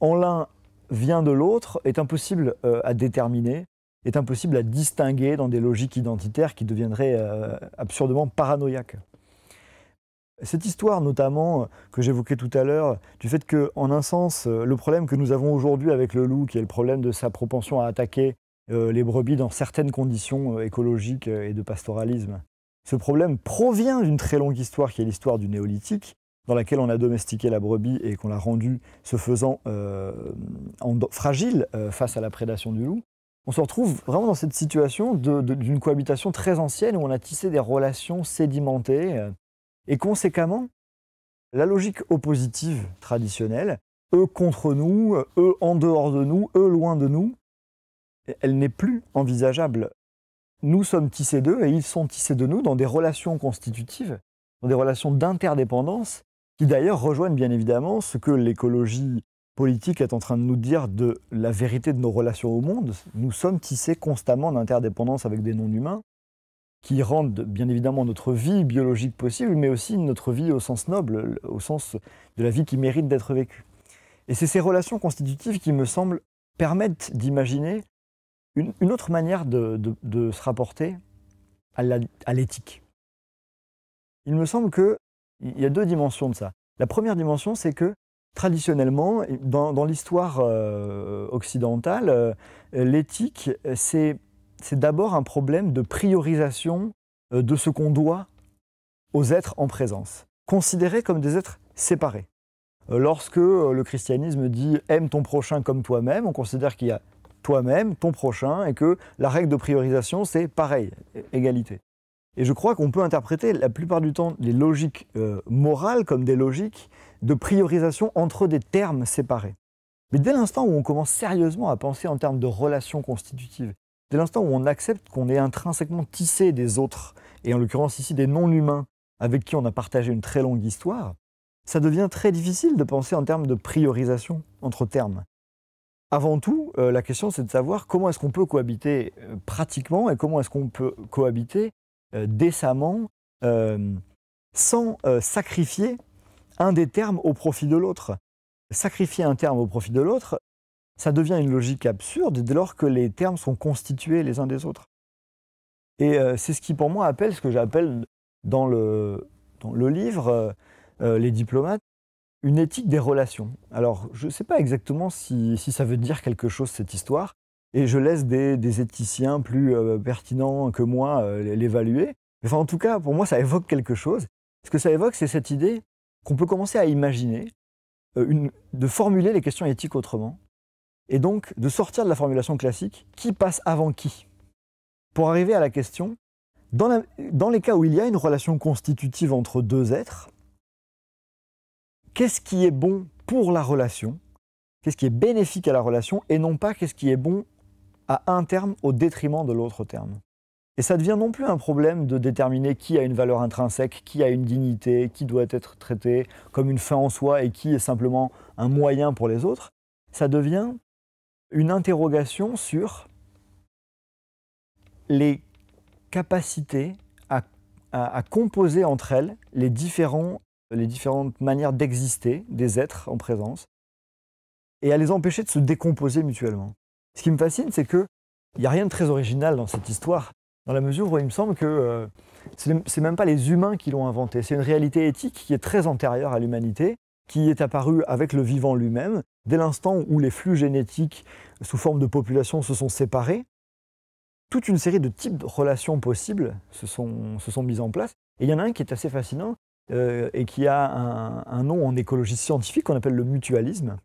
en l'un vient de l'autre est impossible euh, à déterminer est impossible à distinguer dans des logiques identitaires qui deviendraient euh, absurdement paranoïaques. Cette histoire notamment que j'évoquais tout à l'heure, du fait que, en un sens, euh, le problème que nous avons aujourd'hui avec le loup, qui est le problème de sa propension à attaquer euh, les brebis dans certaines conditions écologiques et de pastoralisme, ce problème provient d'une très longue histoire qui est l'histoire du néolithique, dans laquelle on a domestiqué la brebis et qu'on l'a rendue, se faisant fragile face à la prédation du loup on se retrouve vraiment dans cette situation d'une cohabitation très ancienne où on a tissé des relations sédimentées. Euh, et conséquemment, la logique oppositive traditionnelle, eux contre nous, euh, eux en dehors de nous, eux loin de nous, elle n'est plus envisageable. Nous sommes tissés d'eux et ils sont tissés de nous dans des relations constitutives, dans des relations d'interdépendance, qui d'ailleurs rejoignent bien évidemment ce que l'écologie politique est en train de nous dire de la vérité de nos relations au monde. Nous sommes tissés constamment d'interdépendance avec des non-humains qui rendent bien évidemment notre vie biologique possible, mais aussi notre vie au sens noble, au sens de la vie qui mérite d'être vécue. Et c'est ces relations constitutives qui, me semblent permettent d'imaginer une, autre manière de, de se rapporter à l'éthique. Il me semble qu'il y a deux dimensions de ça. La première dimension, c'est que Traditionnellement, dans, l'histoire euh, occidentale, euh, l'éthique, c'est d'abord un problème de priorisation euh, de ce qu'on doit aux êtres en présence, considérés comme des êtres séparés. Lorsque le christianisme dit aime ton prochain comme toi-même, on considère qu'il y a toi-même, ton prochain, et que la règle de priorisation, c'est pareil, égalité. Et je crois qu'on peut interpréter la plupart du temps les logiques morales comme des logiques de priorisation entre des termes séparés. Mais dès l'instant où on commence sérieusement à penser en termes de relations constitutives, dès l'instant où on accepte qu'on est intrinsèquement tissé des autres, et en l'occurrence ici des non-humains avec qui on a partagé une très longue histoire, ça devient très difficile de penser en termes de priorisation entre termes. Avant tout, euh, la question c'est de savoir comment est-ce qu'on peut cohabiter euh, pratiquement et comment est-ce qu'on peut cohabiter euh, décemment sans sacrifier un des termes au profit de l'autre. Sacrifier un terme au profit de l'autre, ça devient une logique absurde dès lors que les termes sont constitués les uns des autres. Et euh, c'est ce qui pour moi appelle ce que j'appelle dans le, le livre euh, euh, Les diplomates, une éthique des relations. Alors je ne sais pas exactement si, ça veut dire quelque chose cette histoire, et je laisse des, éthiciens plus pertinents que moi l'évaluer. Enfin en tout cas pour moi ça évoque quelque chose. Ce que ça évoque c'est cette idée qu'on peut commencer à imaginer, euh, de formuler les questions éthiques autrement, et donc de sortir de la formulation classique qui passe avant qui, pour arriver à la question, dans les cas où il y a une relation constitutive entre deux êtres, qu'est-ce qui est bon pour la relation, qu'est-ce qui est bénéfique à la relation, et non pas qu'est-ce qui est bon à un terme au détriment de l'autre terme. Et ça devient non plus un problème de déterminer qui a une valeur intrinsèque, qui a une dignité, qui doit être traité comme une fin en soi et qui est simplement un moyen pour les autres. Ça devient une interrogation sur les capacités à, composer entre elles les, les différentes manières d'exister des êtres en présence et à les empêcher de se décomposer mutuellement. Ce qui me fascine, c'est que il n'y a rien de très original dans cette histoire dans la mesure où il me semble que euh, ce n'est même pas les humains qui l'ont inventé, c'est une réalité éthique qui est très antérieure à l'humanité, qui est apparue avec le vivant lui-même, dès l'instant où les flux génétiques sous forme de population se sont séparés. Toute une série de types de relations possibles se sont, se sont mises en place. Et il y en a un qui est assez fascinant euh, et qui a un, nom en écologie scientifique qu'on appelle le mutualisme.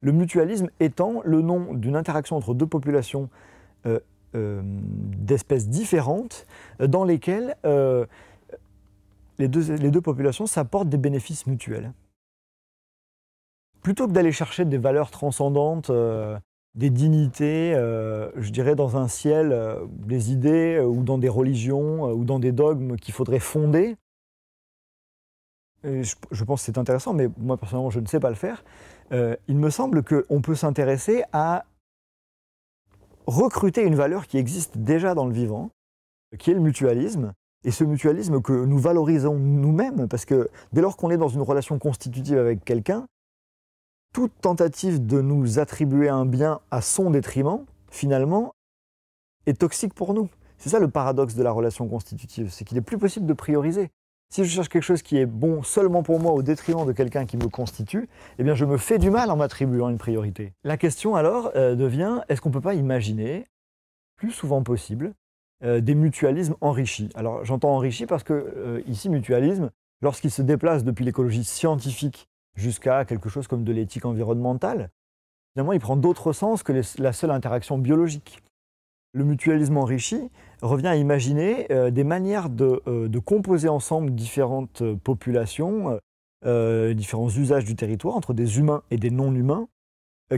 Le mutualisme étant le nom d'une interaction entre deux populations euh, euh, d'espèces différentes euh, dans lesquelles euh, les deux, populations s'apportent des bénéfices mutuels. Plutôt que d'aller chercher des valeurs transcendantes, des dignités, je dirais dans un ciel, des idées ou dans des religions ou dans des dogmes qu'il faudrait fonder, je, je, pense que c'est intéressant, mais moi personnellement je ne sais pas le faire, il me semble qu'on peut s'intéresser à recruter une valeur qui existe déjà dans le vivant, qui est le mutualisme, et ce mutualisme que nous valorisons nous-mêmes, parce que dès lors qu'on est dans une relation constitutive avec quelqu'un, toute tentative de nous attribuer un bien à son détriment, finalement, est toxique pour nous. C'est ça le paradoxe de la relation constitutive, c'est qu'il est plus possible de prioriser. Si je cherche quelque chose qui est bon seulement pour moi au détriment de quelqu'un qui me constitue, eh bien je me fais du mal en m'attribuant une priorité. La question alors euh, devient, est-ce qu'on ne peut pas imaginer, plus souvent possible, euh, des mutualismes enrichis Alors j'entends enrichi parce que euh, ici, mutualisme, lorsqu'il se déplace depuis l'écologie scientifique jusqu'à quelque chose comme de l'éthique environnementale, finalement il prend d'autres sens que la seule interaction biologique. Le mutualisme enrichi, revient à imaginer euh, des manières euh, de, composer ensemble différentes euh, populations, différents usages du territoire entre des humains et des non-humains,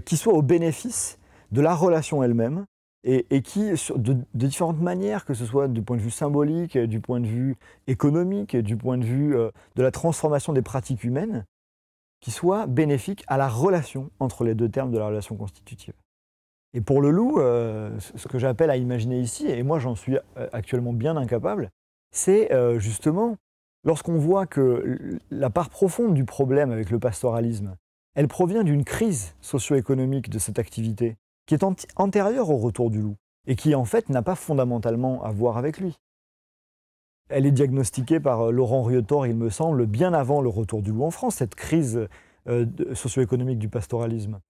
qui soient au bénéfice de la relation elle-même et, qui, de, de, différentes manières, que ce soit du point de vue symbolique, du point de vue économique, du point de vue de la transformation des pratiques humaines, qui soient bénéfiques à la relation entre les deux termes de la relation constitutive. Et pour le loup, euh, ce que j'appelle à imaginer ici, et moi j'en suis euh, actuellement bien incapable, c'est euh, justement lorsqu'on voit que la part profonde du problème avec le pastoralisme, elle provient d'une crise socio-économique de cette activité, qui est antérieure au retour du loup, et qui en fait n'a pas fondamentalement à voir avec lui. Elle est diagnostiquée par Laurent Riotor, il me semble, bien avant le retour du loup en France, cette crise socio-économique du pastoralisme.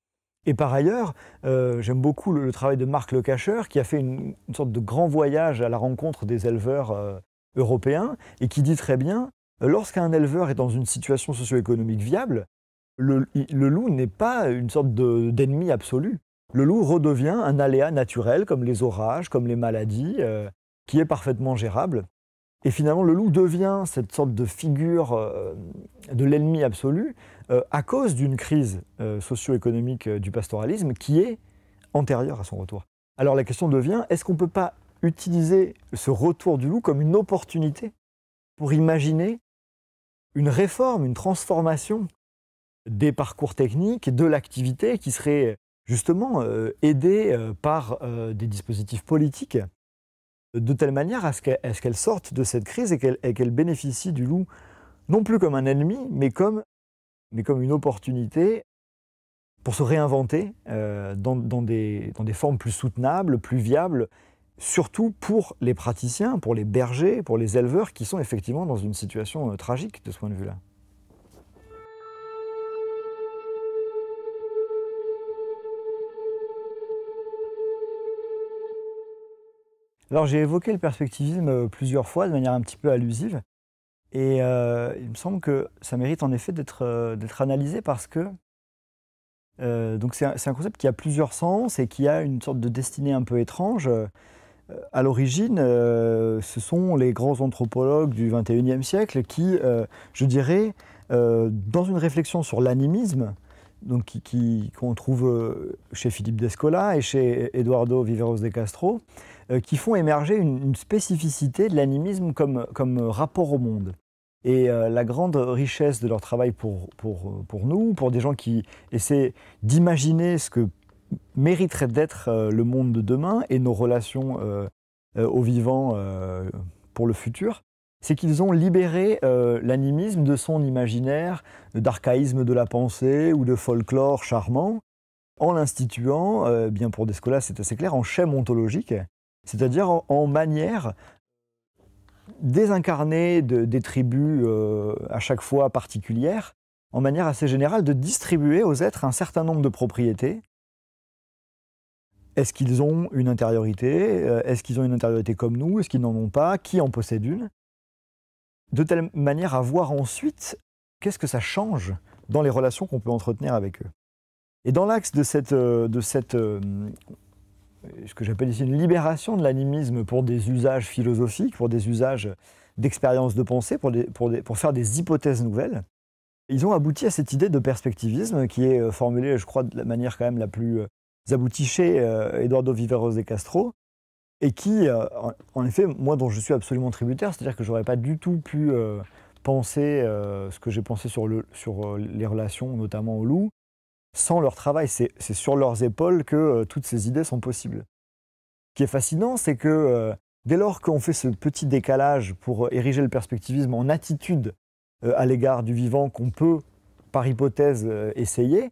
Et par ailleurs, euh, j'aime beaucoup le, travail de Marc Lecacheur qui a fait une, sorte de grand voyage à la rencontre des éleveurs euh, européens, et qui dit très bien, euh, lorsqu'un éleveur est dans une situation socio-économique viable, le, loup n'est pas une sorte d'ennemi absolu. Le loup redevient un aléa naturel, comme les orages, comme les maladies, qui est parfaitement gérable. Et finalement, le loup devient cette sorte de figure de l'ennemi absolu, euh, à cause d'une crise euh, socio-économique euh, du pastoralisme qui est antérieure à son retour. Alors la question devient, est-ce qu'on ne peut pas utiliser ce retour du loup comme une opportunité pour imaginer une réforme, une transformation des parcours techniques, de l'activité qui serait justement aidée par des dispositifs politiques de telle manière à ce qu'elle sorte de cette crise et qu'elle bénéficie du loup non plus comme un ennemi, mais comme mais comme une opportunité pour se réinventer euh, dans, des, formes plus soutenables, plus viables, surtout pour les praticiens, pour les bergers, pour les éleveurs qui sont effectivement dans une situation euh, tragique de ce point de vue-là. Alors j'ai évoqué le perspectivisme euh, plusieurs fois de manière un petit peu allusive. Et euh, il me semble que ça mérite en effet d'être euh, analysé parce que euh, c'est un, concept qui a plusieurs sens et qui a une sorte de destinée un peu étrange. À l'origine, ce sont les grands anthropologues du XXIe siècle qui, je dirais, dans une réflexion sur l'animisme, qu'on trouve chez Philippe d'Escola et chez Eduardo Viveros de Castro, qui font émerger une, spécificité de l'animisme comme rapport au monde. Et euh, la grande richesse de leur travail pour, nous, pour des gens qui essaient d'imaginer ce que mériterait d'être euh, le monde de demain et nos relations euh, au vivant pour le futur, c'est qu'ils ont libéré l'animisme de son imaginaire d'archaïsme de la pensée ou de folklore charmant en l'instituant, bien pour Descola c'est assez clair, en schème ontologique, c'est-à-dire en, manière désincarner des tribus euh, à chaque fois particulières, en manière assez générale, de distribuer aux êtres un certain nombre de propriétés. Est-ce qu'ils ont une intériorité euh, Est-ce qu'ils ont une intériorité comme nous Est-ce qu'ils n'en ont pas Qui en possède une De telle manière à voir ensuite qu'est-ce que ça change dans les relations qu'on peut entretenir avec eux. Et dans l'axe de cette, euh, de cette ce que j'appelle ici une libération de l'animisme pour des usages philosophiques, pour des usages d'expérience de pensée, pour, faire des hypothèses nouvelles. Ils ont abouti à cette idée de perspectivisme qui est euh, formulée, je crois, de la manière quand même la plus euh, aboutie chez euh, Eduardo Viveros de Castro, et qui, en effet, moi dont je suis absolument tributaire, c'est-à-dire que j'aurais pas du tout pu penser ce que j'ai pensé sur, sur les relations, notamment au loup, sans leur travail. C'est sur leurs épaules que euh, toutes ces idées sont possibles. Ce qui est fascinant, c'est que euh, dès lors qu'on fait ce petit décalage pour euh, ériger le perspectivisme en attitude à l'égard du vivant qu'on peut, par hypothèse, essayer,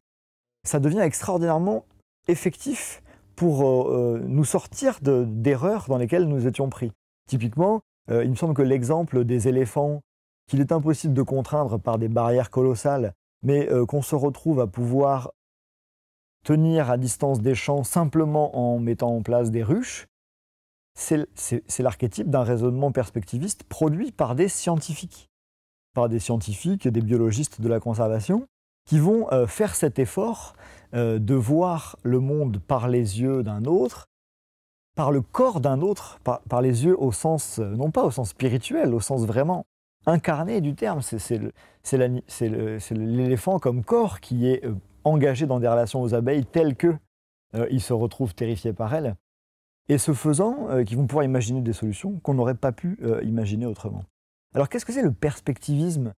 ça devient extraordinairement effectif pour nous sortir d'erreurs dans lesquelles nous étions pris. Typiquement, il me semble que l'exemple des éléphants qu'il est impossible de contraindre par des barrières colossales mais euh, qu'on se retrouve à pouvoir tenir à distance des champs simplement en mettant en place des ruches, c'est l'archétype d'un raisonnement perspectiviste produit par des scientifiques, par des scientifiques, des biologistes de la conservation, qui vont euh, faire cet effort euh, de voir le monde par les yeux d'un autre, par le corps d'un autre, par, les yeux au sens, non pas au sens spirituel, au sens vraiment incarné du terme. C'est l'éléphant comme corps qui est euh, engagé dans des relations aux abeilles telles que euh, se retrouve terrifié par elles. Et ce faisant, euh, qui vont pouvoir imaginer des solutions qu'on n'aurait pas pu imaginer autrement. Alors qu'est-ce que c'est le perspectivisme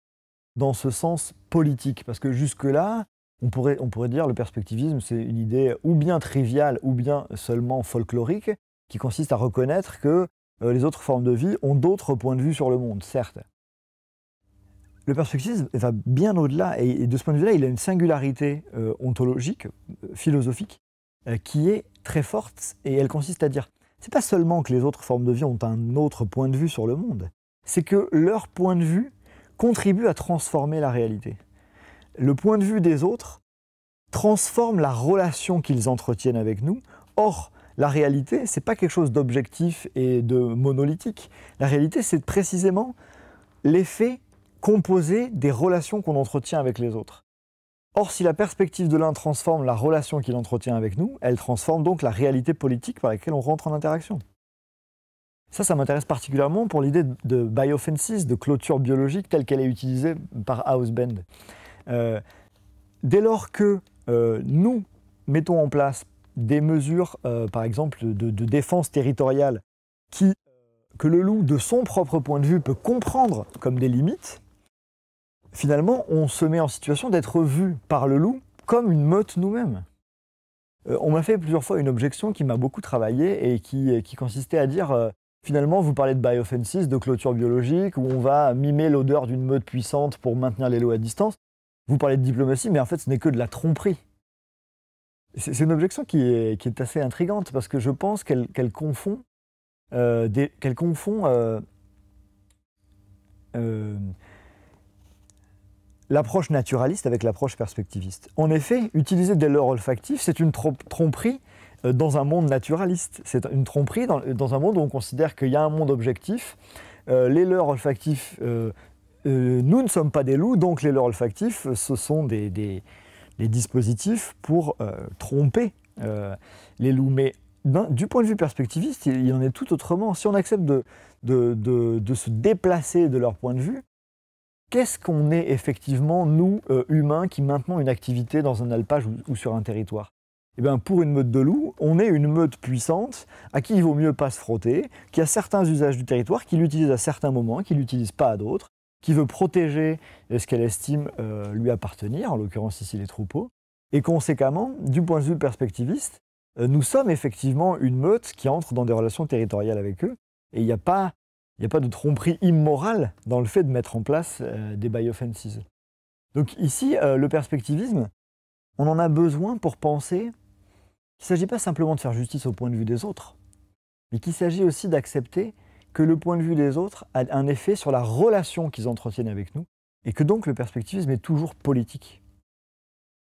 dans ce sens politique Parce que jusque-là, on pourrait, on pourrait dire le perspectivisme, c'est une idée ou bien triviale ou bien seulement folklorique, qui consiste à reconnaître que les autres formes de vie ont d'autres points de vue sur le monde, certes. Le perspectivisme va bien au-delà, et de ce point de vue-là, il a une singularité euh, ontologique, euh, philosophique, euh, qui est très forte, et elle consiste à dire, c'est pas seulement que les autres formes de vie ont un autre point de vue sur le monde, c'est que leur point de vue contribue à transformer la réalité. Le point de vue des autres transforme la relation qu'ils entretiennent avec nous. Or, la réalité, c'est pas quelque chose d'objectif et de monolithique. La réalité, c'est précisément l'effet composée des relations qu'on entretient avec les autres. Or, si la perspective de l'un transforme la relation qu'il entretient avec nous, elle transforme donc la réalité politique par laquelle on rentre en interaction. Ça, ça m'intéresse particulièrement pour l'idée de biofences, de clôture biologique telle qu'elle est utilisée par House Euh, dès lors que euh, nous mettons en place des mesures, euh, par exemple, de, défense territoriale euh, que le loup, de son propre point de vue, peut comprendre comme des limites, finalement, on se met en situation d'être vu par le loup comme une meute nous-mêmes. Euh, on m'a fait plusieurs fois une objection qui m'a beaucoup travaillé et qui, euh, consistait à dire euh, finalement, vous parlez de biofences, de clôture biologique, où on va mimer l'odeur d'une meute puissante pour maintenir les lots à distance. Vous parlez de diplomatie, mais en fait, ce n'est que de la tromperie. C'est une objection qui est, assez intrigante parce que je pense qu'elle confond, confond l'approche naturaliste avec l'approche perspectiviste. En effet, utiliser des leurres olfactifs, c'est une tromperie euh, dans un monde naturaliste. C'est une tromperie dans, un monde où on considère qu'il y a un monde objectif. Euh, les leurres olfactifs, euh, nous ne sommes pas des loups, donc les leurres olfactifs, ce sont des, dispositifs pour tromper les loups. Mais du point de vue perspectiviste, il y en est tout autrement. Si on accepte de se déplacer de leur point de vue, Qu'est-ce qu'on est effectivement, nous, euh, humains, qui maintenons une activité dans un alpage ou, sur un territoire eh bien, pour une meute de loups, on est une meute puissante à qui il vaut mieux pas se frotter, qui a certains usages du territoire, qui l'utilise à certains moments, qui l'utilise pas à d'autres, qui veut protéger euh, ce qu'elle estime euh, lui appartenir, en l'occurrence ici les troupeaux. Et conséquemment, du point de vue perspectiviste, nous sommes effectivement une meute qui entre dans des relations territoriales avec eux, et il n'y a pas il n'y a pas de tromperie immorale dans le fait de mettre en place euh, des « Donc ici, euh, le perspectivisme, on en a besoin pour penser qu'il ne s'agit pas simplement de faire justice au point de vue des autres, mais qu'il s'agit aussi d'accepter que le point de vue des autres a un effet sur la relation qu'ils entretiennent avec nous, et que donc le perspectivisme est toujours politique.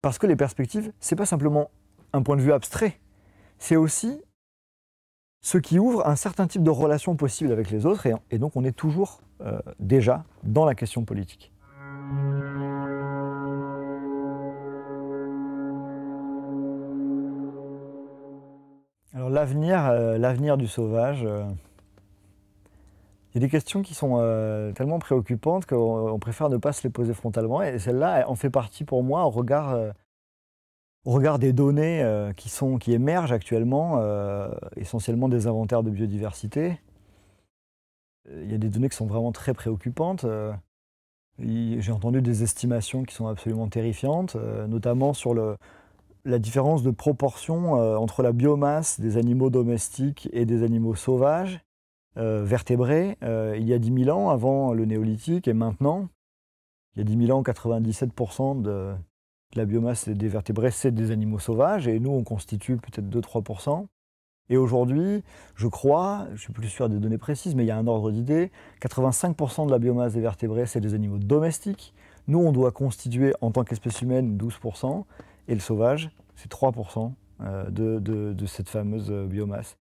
Parce que les perspectives, c'est pas simplement un point de vue abstrait, c'est aussi ce qui ouvre un certain type de relation possible avec les autres, et, donc on est toujours euh, déjà dans la question politique. Alors l'avenir, euh, l'avenir du sauvage, euh, il y a des questions qui sont tellement préoccupantes qu'on préfère ne pas se les poser frontalement, et celle-là, en fait partie pour moi au regard au regard des données euh, qui, émergent actuellement, euh, essentiellement des inventaires de biodiversité, euh, il y a des données qui sont vraiment très préoccupantes. J'ai entendu des estimations qui sont absolument terrifiantes, notamment sur la différence de proportion entre la biomasse des animaux domestiques et des animaux sauvages, vertébrés, il y a 10 000 ans, avant le néolithique et maintenant. Il y a 10 000 ans, 97% de, la biomasse des vertébrés, c'est des animaux sauvages, et nous, on constitue peut-être 2-3%. Et aujourd'hui, je crois, je suis plus sûr des données précises, mais il y a un ordre d'idée, 85% de la biomasse des vertébrés, c'est des animaux domestiques. Nous, on doit constituer en tant qu'espèce humaine 12%, et le sauvage, c'est 3% euh, de, de, cette fameuse euh, biomasse.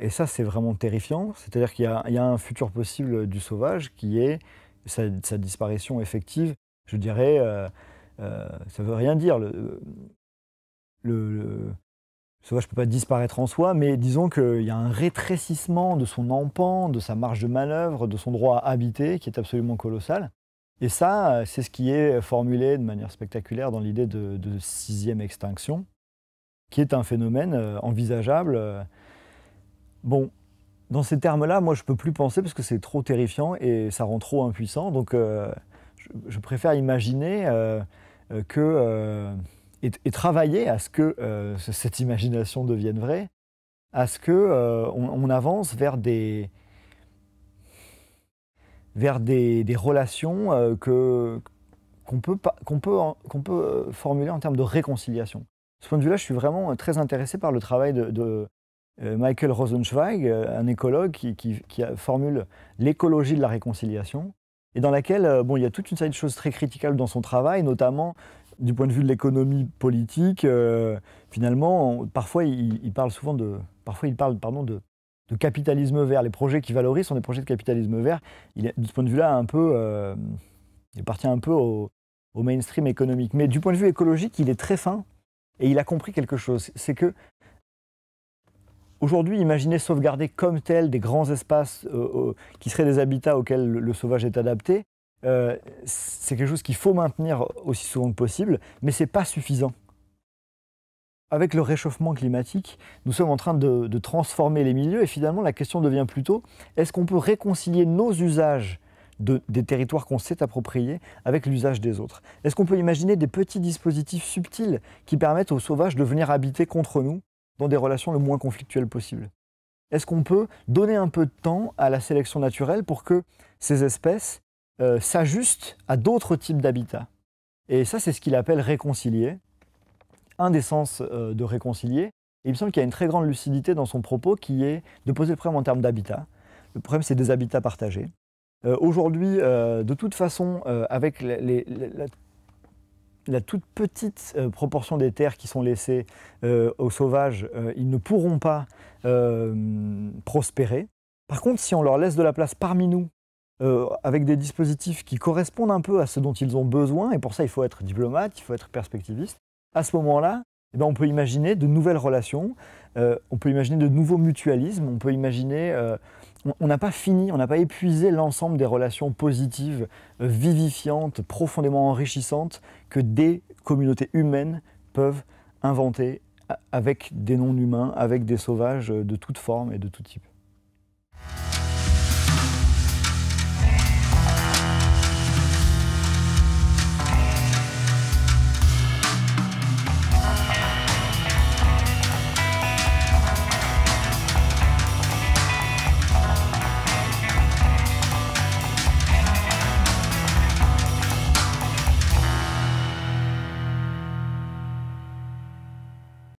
Et ça, c'est vraiment terrifiant. C'est-à-dire qu'il y, a un futur possible du sauvage qui est sa, disparition effective, je dirais, euh, euh, ça veut rien dire. Le, le, ne peux pas disparaître en soi, mais disons qu'il y a un rétrécissement de son empan, de sa marge de manœuvre, de son droit à habiter, qui est absolument colossal. Et ça, c'est ce qui est formulé de manière spectaculaire dans l'idée de, sixième extinction, qui est un phénomène euh, envisageable. Bon, dans ces termes-là, moi, je ne peux plus penser parce que c'est trop terrifiant et ça rend trop impuissant. Donc, euh, je, préfère imaginer... Euh, euh, et, travailler à ce que euh, cette imagination devienne vraie, à ce qu'on avance vers des, vers des, relations qu'on peut, formuler en termes de réconciliation. De ce point de vue-là, je suis vraiment très intéressé par le travail de, Michael Rosenzweig, un écologue qui formule l'écologie de la réconciliation, et dans laquelle euh, bon, il y a toute une série de choses très critiques dans son travail, notamment du point de vue de l'économie politique. Euh, finalement, parfois, il, parle souvent de, parfois, il parle, pardon, de, de capitalisme vert. Les projets qui valorisent sont des projets de capitalisme vert. Il de ce point de vue-là, un peu, euh, il appartient un peu au, au mainstream économique. Mais du point de vue écologique, il est très fin et il a compris quelque chose. C'est que Aujourd'hui, imaginer sauvegarder comme tel des grands espaces euh, euh, qui seraient des habitats auxquels le, sauvage est adapté, euh, c'est quelque chose qu'il faut maintenir aussi souvent que possible, mais ce n'est pas suffisant. Avec le réchauffement climatique, nous sommes en train de, transformer les milieux et finalement la question devient plutôt est-ce qu'on peut réconcilier nos usages des territoires qu'on s'est appropriés avec l'usage des autres Est-ce qu'on peut imaginer des petits dispositifs subtils qui permettent aux sauvages de venir habiter contre nous dans des relations le moins conflictuelles possible Est-ce qu'on peut donner un peu de temps à la sélection naturelle pour que ces espèces euh, s'ajustent à d'autres types d'habitats Et ça, c'est ce qu'il appelle réconcilier, un des sens euh, de réconcilier. il me semble qu'il y a une très grande lucidité dans son propos qui est de poser le problème en termes d'habitat. Le problème, c'est des habitats partagés. Euh, aujourd'hui, de toute façon, avec les, la la toute petite euh, proportion des terres qui sont laissées euh, aux sauvages, euh, ils ne pourront pas prospérer. Par contre, si on leur laisse de la place parmi nous, avec des dispositifs qui correspondent un peu à ce dont ils ont besoin, et pour ça il faut être diplomate, il faut être perspectiviste, à ce moment-là, eh ben, on peut imaginer de nouvelles relations, on peut imaginer de nouveaux mutualismes, on peut imaginer on n'a pas fini, on n'a pas épuisé l'ensemble des relations positives, euh, vivifiantes, profondément enrichissantes que des communautés humaines peuvent inventer avec des non-humains, avec des sauvages euh, de toutes formes et de tout type.